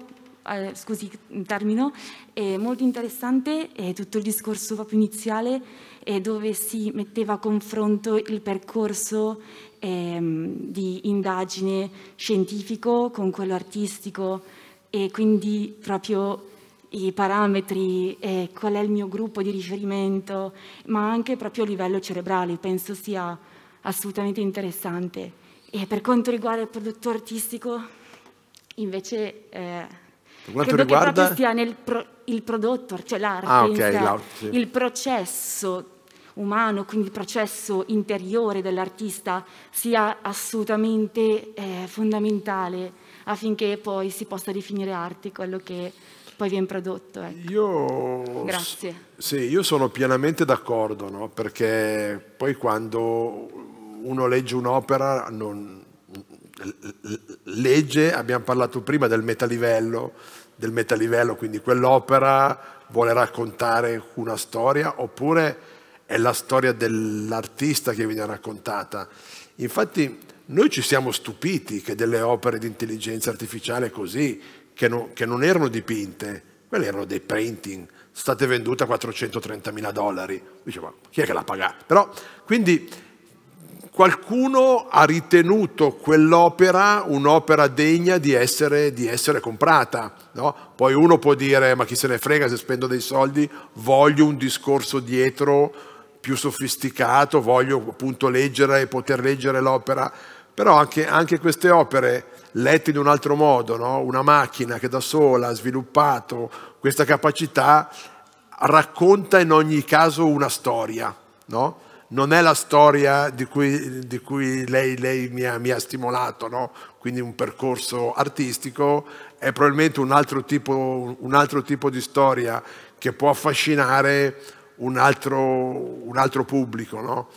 eh, scusi termino, è molto interessante è tutto il discorso proprio iniziale eh, dove si metteva a confronto il percorso ehm, di indagine scientifico con quello artistico e quindi proprio i parametri, eh, qual è il mio gruppo di riferimento, ma anche proprio a livello cerebrale, penso sia assolutamente interessante. E per quanto riguarda il prodotto artistico, invece eh, per quanto Credo riguarda... proprio stia nel pro, il prodotto, cioè l'arte, ah, okay, sì. il processo umano, quindi il processo interiore dell'artista sia assolutamente eh, fondamentale affinché poi si possa definire arte quello che poi viene prodotto. Ecco. Io... Grazie. Sì, io sono pienamente d'accordo, no? perché poi quando uno legge un'opera non, legge, abbiamo parlato prima del metalivello, del metalivello, quindi quell'opera vuole raccontare una storia oppure è la storia dell'artista che viene raccontata. Infatti noi ci siamo stupiti che delle opere di intelligenza artificiale così, che, no, che non erano dipinte, quelle erano dei painting, state vendute a 430 mila dollari. Diceva, chi è che l'ha pagata? Però, quindi Qualcuno ha ritenuto quell'opera un'opera degna di essere, di essere comprata. No? Poi uno può dire, ma chi se ne frega se spendo dei soldi, voglio un discorso dietro più sofisticato, voglio appunto leggere e poter leggere l'opera. Però anche, anche queste opere lette in un altro modo, no? una macchina che da sola ha sviluppato questa capacità racconta in ogni caso una storia. No? non è la storia di cui, di cui lei, lei mi, ha, mi, ha, stimolato, no? quindi un percorso artistico, è probabilmente un altro, tipo, un altro tipo di storia che può affascinare un altro, un altro pubblico. No?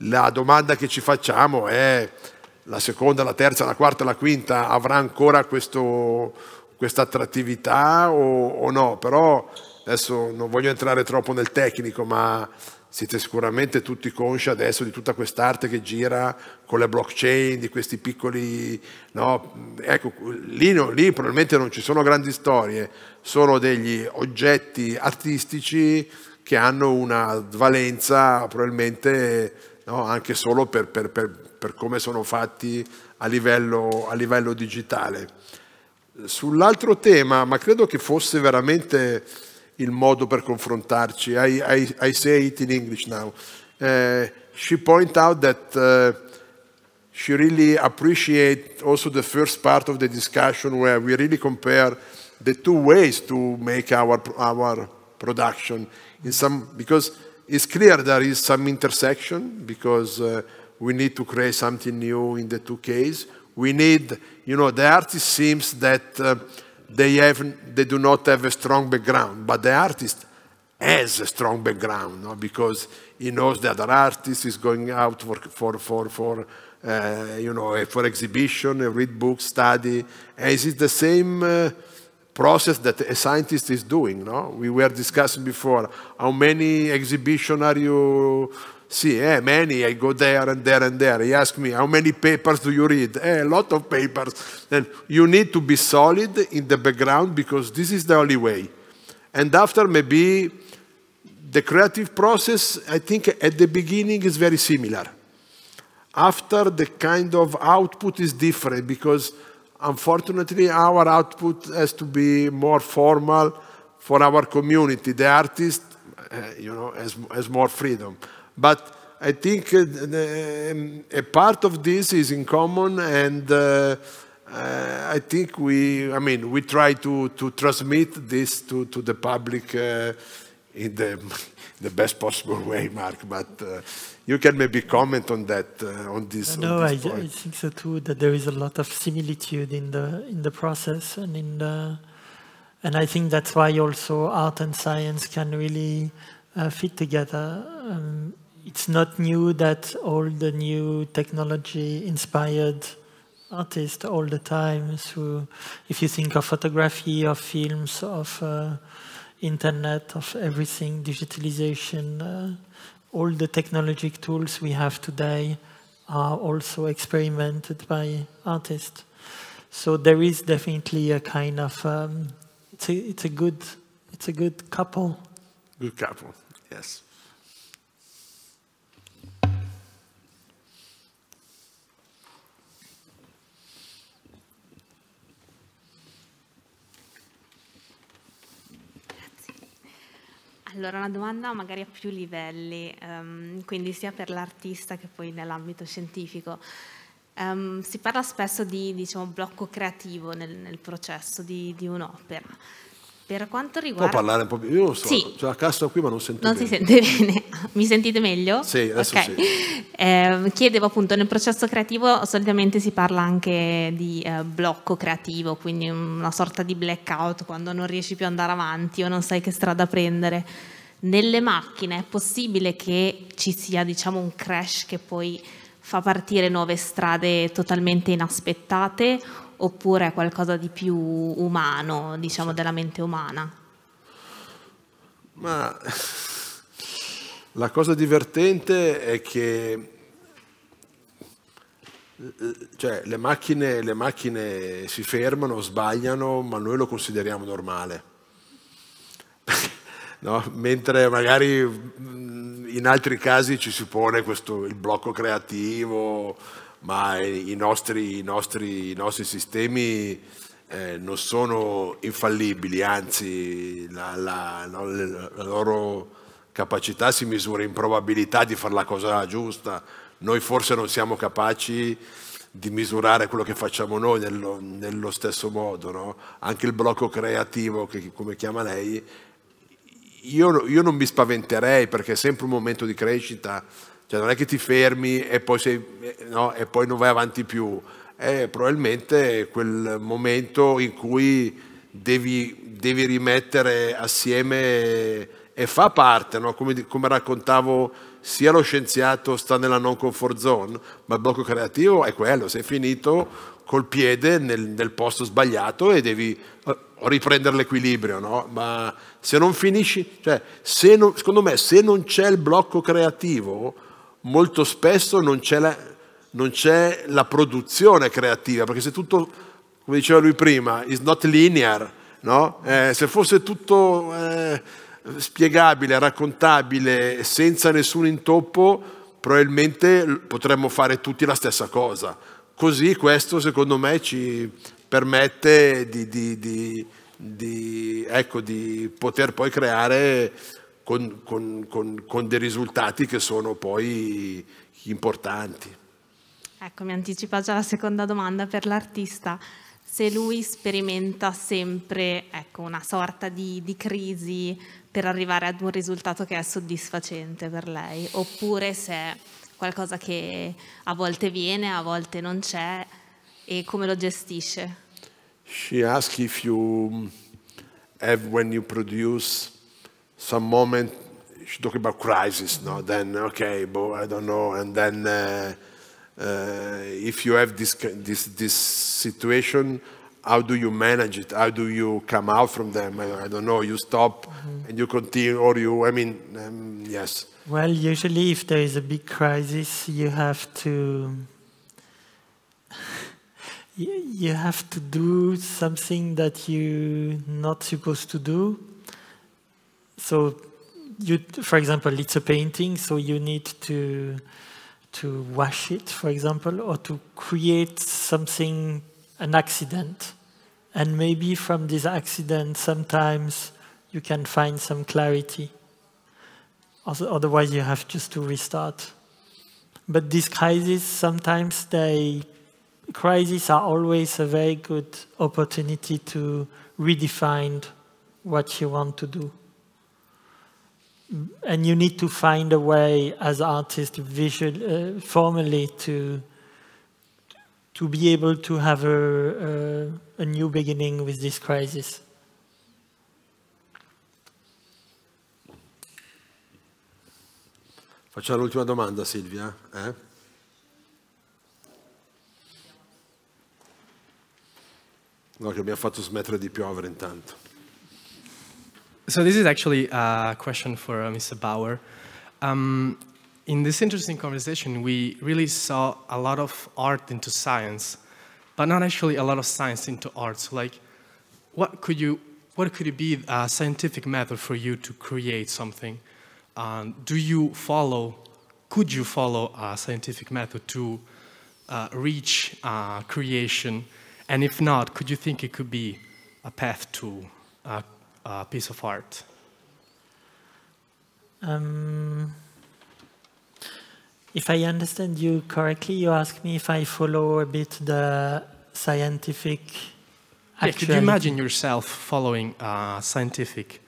la domanda che ci facciamo è la seconda, la terza, la quarta, la quinta avrà ancora questo, questa attrattività o, o no? Però adesso non voglio entrare troppo nel tecnico, ma siete sicuramente tutti consci adesso di tutta quest'arte che gira con le blockchain, di questi piccoli... No? Ecco, lì, lì probabilmente non ci sono grandi storie, sono degli oggetti artistici che hanno una valenza probabilmente no? anche solo per, per, per, per, come sono fatti a livello, a livello digitale. Sull'altro tema, ma credo che fosse veramente il modo per confrontarci. I, I, I say it in English now. Uh, she pointed out that uh, she really appreciates also the first part of the discussion where we really compare the two ways to make our, our production. In some, because it's clear there is some intersection because uh, we need to create something new in the two cases. We need, you know, the artist seems that uh, they, have, they do not have a strong background, but the artist has a strong background no? because he knows that other artist is going out for, for, for, for uh, you know, for exhibition, read books, study. And it is the same uh, process that a scientist is doing. No, we were discussing before. How many exhibition are you See, eh, many. I go there and there and there. He asked me, How many papers do you read? Eh, a lot of papers. Then you need to be solid in the background because this is the only way. And after, maybe the creative process, I think at the beginning is very similar. After, the kind of output is different because unfortunately our output has to be more formal for our community. The artist, uh, you know, has, has more freedom. But I think uh, the, um, a part of this is in common, and uh, uh, I think we, I mean, we try to, to transmit this to, to the public uh, in the, the best possible way, Mark. But uh, you can maybe comment on that, uh, on this. No, on this I, I, think so too. That there is a lot of similitude in the in the process and in the, and I think that's why also art and science can really fit together. Um, it's not new that all the new technology inspired artists all the time. So if you think of photography, of films, of uh, internet, of everything, digitalization, uh, all the technologic tools we have today are also experimented by artists. So there is definitely a kind of um, it's a it's a good it's a good couple. Good couple, yes. Allora, una domanda magari a più livelli, ehm, quindi sia per l'artista che poi nell'ambito scientifico. Um, si parla spesso di diciamo, blocco creativo nel, nel processo di, di un'opera. Per quanto riguarda... Può parlare un po' più? Io so, sì. c'è cioè, la cassa qui ma non sento non bene. Non si sente bene. Mi sentite meglio? Sì, adesso okay. sì. Eh, chiedevo appunto, nel processo creativo solitamente si parla anche di eh, blocco creativo, quindi una sorta di blackout quando non riesci più ad andare avanti o non sai che strada prendere. Nelle macchine è possibile che ci sia diciamo un crash che poi fa partire nuove strade totalmente inaspettate oppure è qualcosa di più umano, diciamo della mente umana? Ma la cosa divertente è che cioè, le, macchine, le macchine si fermano, sbagliano, ma noi lo consideriamo normale. No? mentre magari mm, in altri casi ci si pone questo, il blocco creativo, ma i nostri, i nostri, i nostri sistemi eh, non sono infallibili, anzi la, la, la, loro capacità si misura in probabilità di fare la cosa giusta. Noi forse non siamo capaci di misurare quello che facciamo noi nello, nello stesso modo, no? anche il blocco creativo, che, come chiama lei, io, io non mi spaventerei perché è sempre un momento di crescita cioè non è che ti fermi e poi, sei, no, e poi non vai avanti più. È eh, probabilmente quel momento in cui devi, devi rimettere assieme e fa parte, no? come, come, raccontavo, sia lo scienziato sta nella non comfort zone, ma il blocco creativo è quello, sei finito col piede nel, nel posto sbagliato e devi eh, riprendere l'equilibrio, no? ma se non finisci, cioè, se non, secondo me se non c'è il blocco creativo, molto spesso non c'è, la, non c'è la, produzione creativa, perché se tutto, come diceva lui prima, is not linear, no? eh, se fosse tutto eh, spiegabile, raccontabile, senza nessun intoppo, probabilmente potremmo fare tutti la stessa cosa. Così questo secondo me ci permette di, di, di, di ecco, poter poi creare con, con, con, con dei risultati che sono poi importanti. Ecco, mi anticipa già la seconda domanda per l'artista se lui sperimenta sempre ecco, una sorta di, di, crisi per arrivare ad un risultato che è soddisfacente per lei, oppure se è qualcosa che a volte viene, a volte non c'è, e come lo gestisce? She asks if you um, have, when you produce some moment she talk about crisis now then okay but i don't know and then uh, uh, if you have this this this situation how do you manage it how do you come out from them i, I don't know you stop mm-hmm. and you continue or you i mean um, yes well usually if there is a big crisis you have to you have to do something that you're not supposed to do so you, for example, it's a painting, so you need to to wash it, for example, or to create something, an accident. And maybe from this accident, sometimes you can find some clarity. Otherwise, you have just to restart. But these crises, sometimes they, crises are always a very good opportunity to redefine what you want to do and you need to find a way as artist, visual, uh, formally to to be able to have a, a, a new beginning with this crisis. Facciamo l'ultima domanda Silvia. Eh? No, che mi ha fatto smettere di piovere intanto. So this is actually a question for uh, Mr. Bauer. Um, in this interesting conversation, we really saw a lot of art into science, but not actually a lot of science into art. So like, what could you, what could it be a scientific method for you to create something? Um, do you follow, could you follow a scientific method to uh, reach uh, creation? And if not, could you think it could be a path to uh, uh, piece of art? Um, if I understand you correctly, you ask me if I follow a bit the scientific. Yeah, could you imagine yourself following a scientific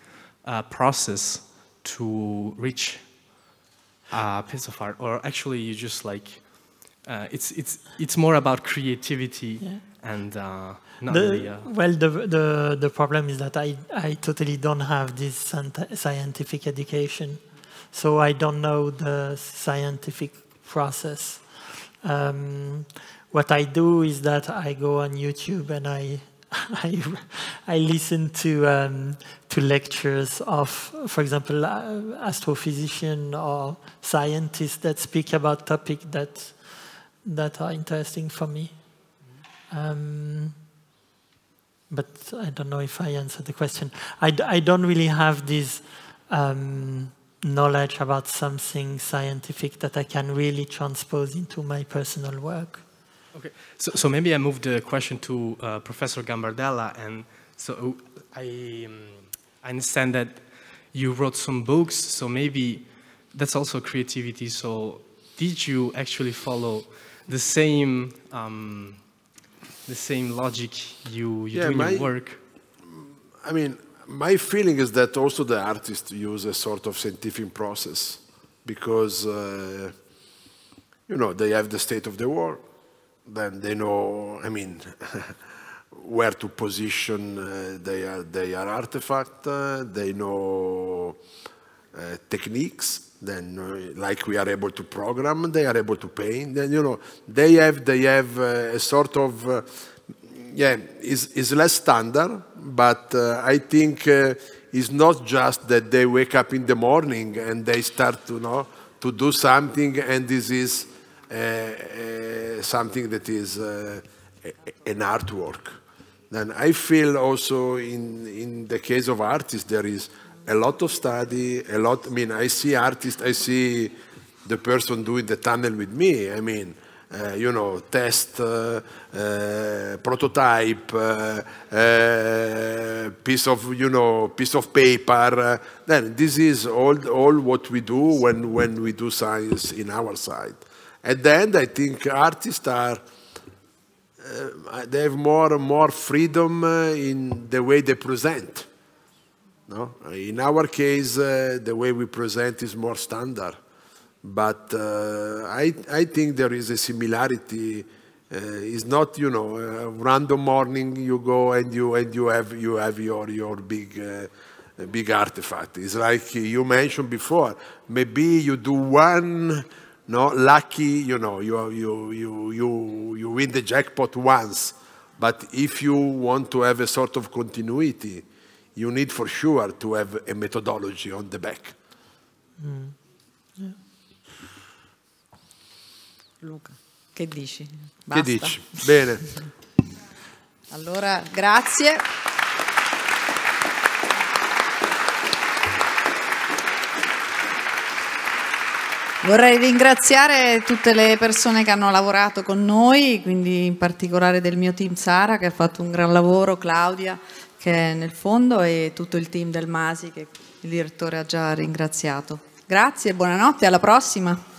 uh, process to reach a piece of art, or actually you just like uh, it's it's it's more about creativity yeah. and uh, not the, really, yeah. Well, the, the, the problem is that I, I totally don't have this scientific education. So I don't know the scientific process. Um, what I do is that I go on YouTube and I I, I listen to um, to lectures of, for example, uh, astrophysicians or scientists that speak about topics that that are interesting for me. Um, but I don't know if I answered the question. I, I don't really have this um, knowledge about something scientific that I can really transpose into my personal work. Okay, so, so maybe I move the question to uh, Professor Gambardella, and so I, um, I understand that you wrote some books, so maybe that's also creativity. So did you actually follow the same um, the same logic you, you yeah, do in my, your work? I mean, my feeling is that also the artists use a sort of scientific process because, uh, you know, they have the state of the war, then they know, I mean, where to position uh, their, their artifact, uh, they know uh, techniques, then uh, like we are able to program they are able to paint then you know they have they have uh, a sort of uh, yeah is is less standard but uh, i think uh, it's not just that they wake up in the morning and they start to you know to do something and this is uh, something that is an artwork then i feel also in in the case of artists there is a lot of study, a lot, I mean, I see artists, I see the person doing the tunnel with me, I mean, uh, you know, test, uh, uh, prototype, uh, uh, piece of, you know, piece of paper. Uh, then this is all, all what we do when, when we do science in our side. At the end, I think artists are, they have more and more freedom in the way they present. No? In our case, uh, the way we present is more standard, but uh, I, I think there is a similarity. Uh, it's not, you know, a uh, random morning you go and you and you have you have your your big uh, big artifact. It's like you mentioned before. Maybe you do one no lucky you know you you you you you win the jackpot once but if you want to have a sort of continuity you need for sure to have a methodology on the back. Mm. Yeah. Luca, che dici? Basta. Che dici? Bene. allora, grazie. Vorrei ringraziare tutte le persone che hanno lavorato con noi, quindi in particolare del mio team Sara che ha fatto un gran lavoro, Claudia, che è nel fondo e tutto il team del Masi che il direttore ha già ringraziato. Grazie, buonanotte, alla prossima.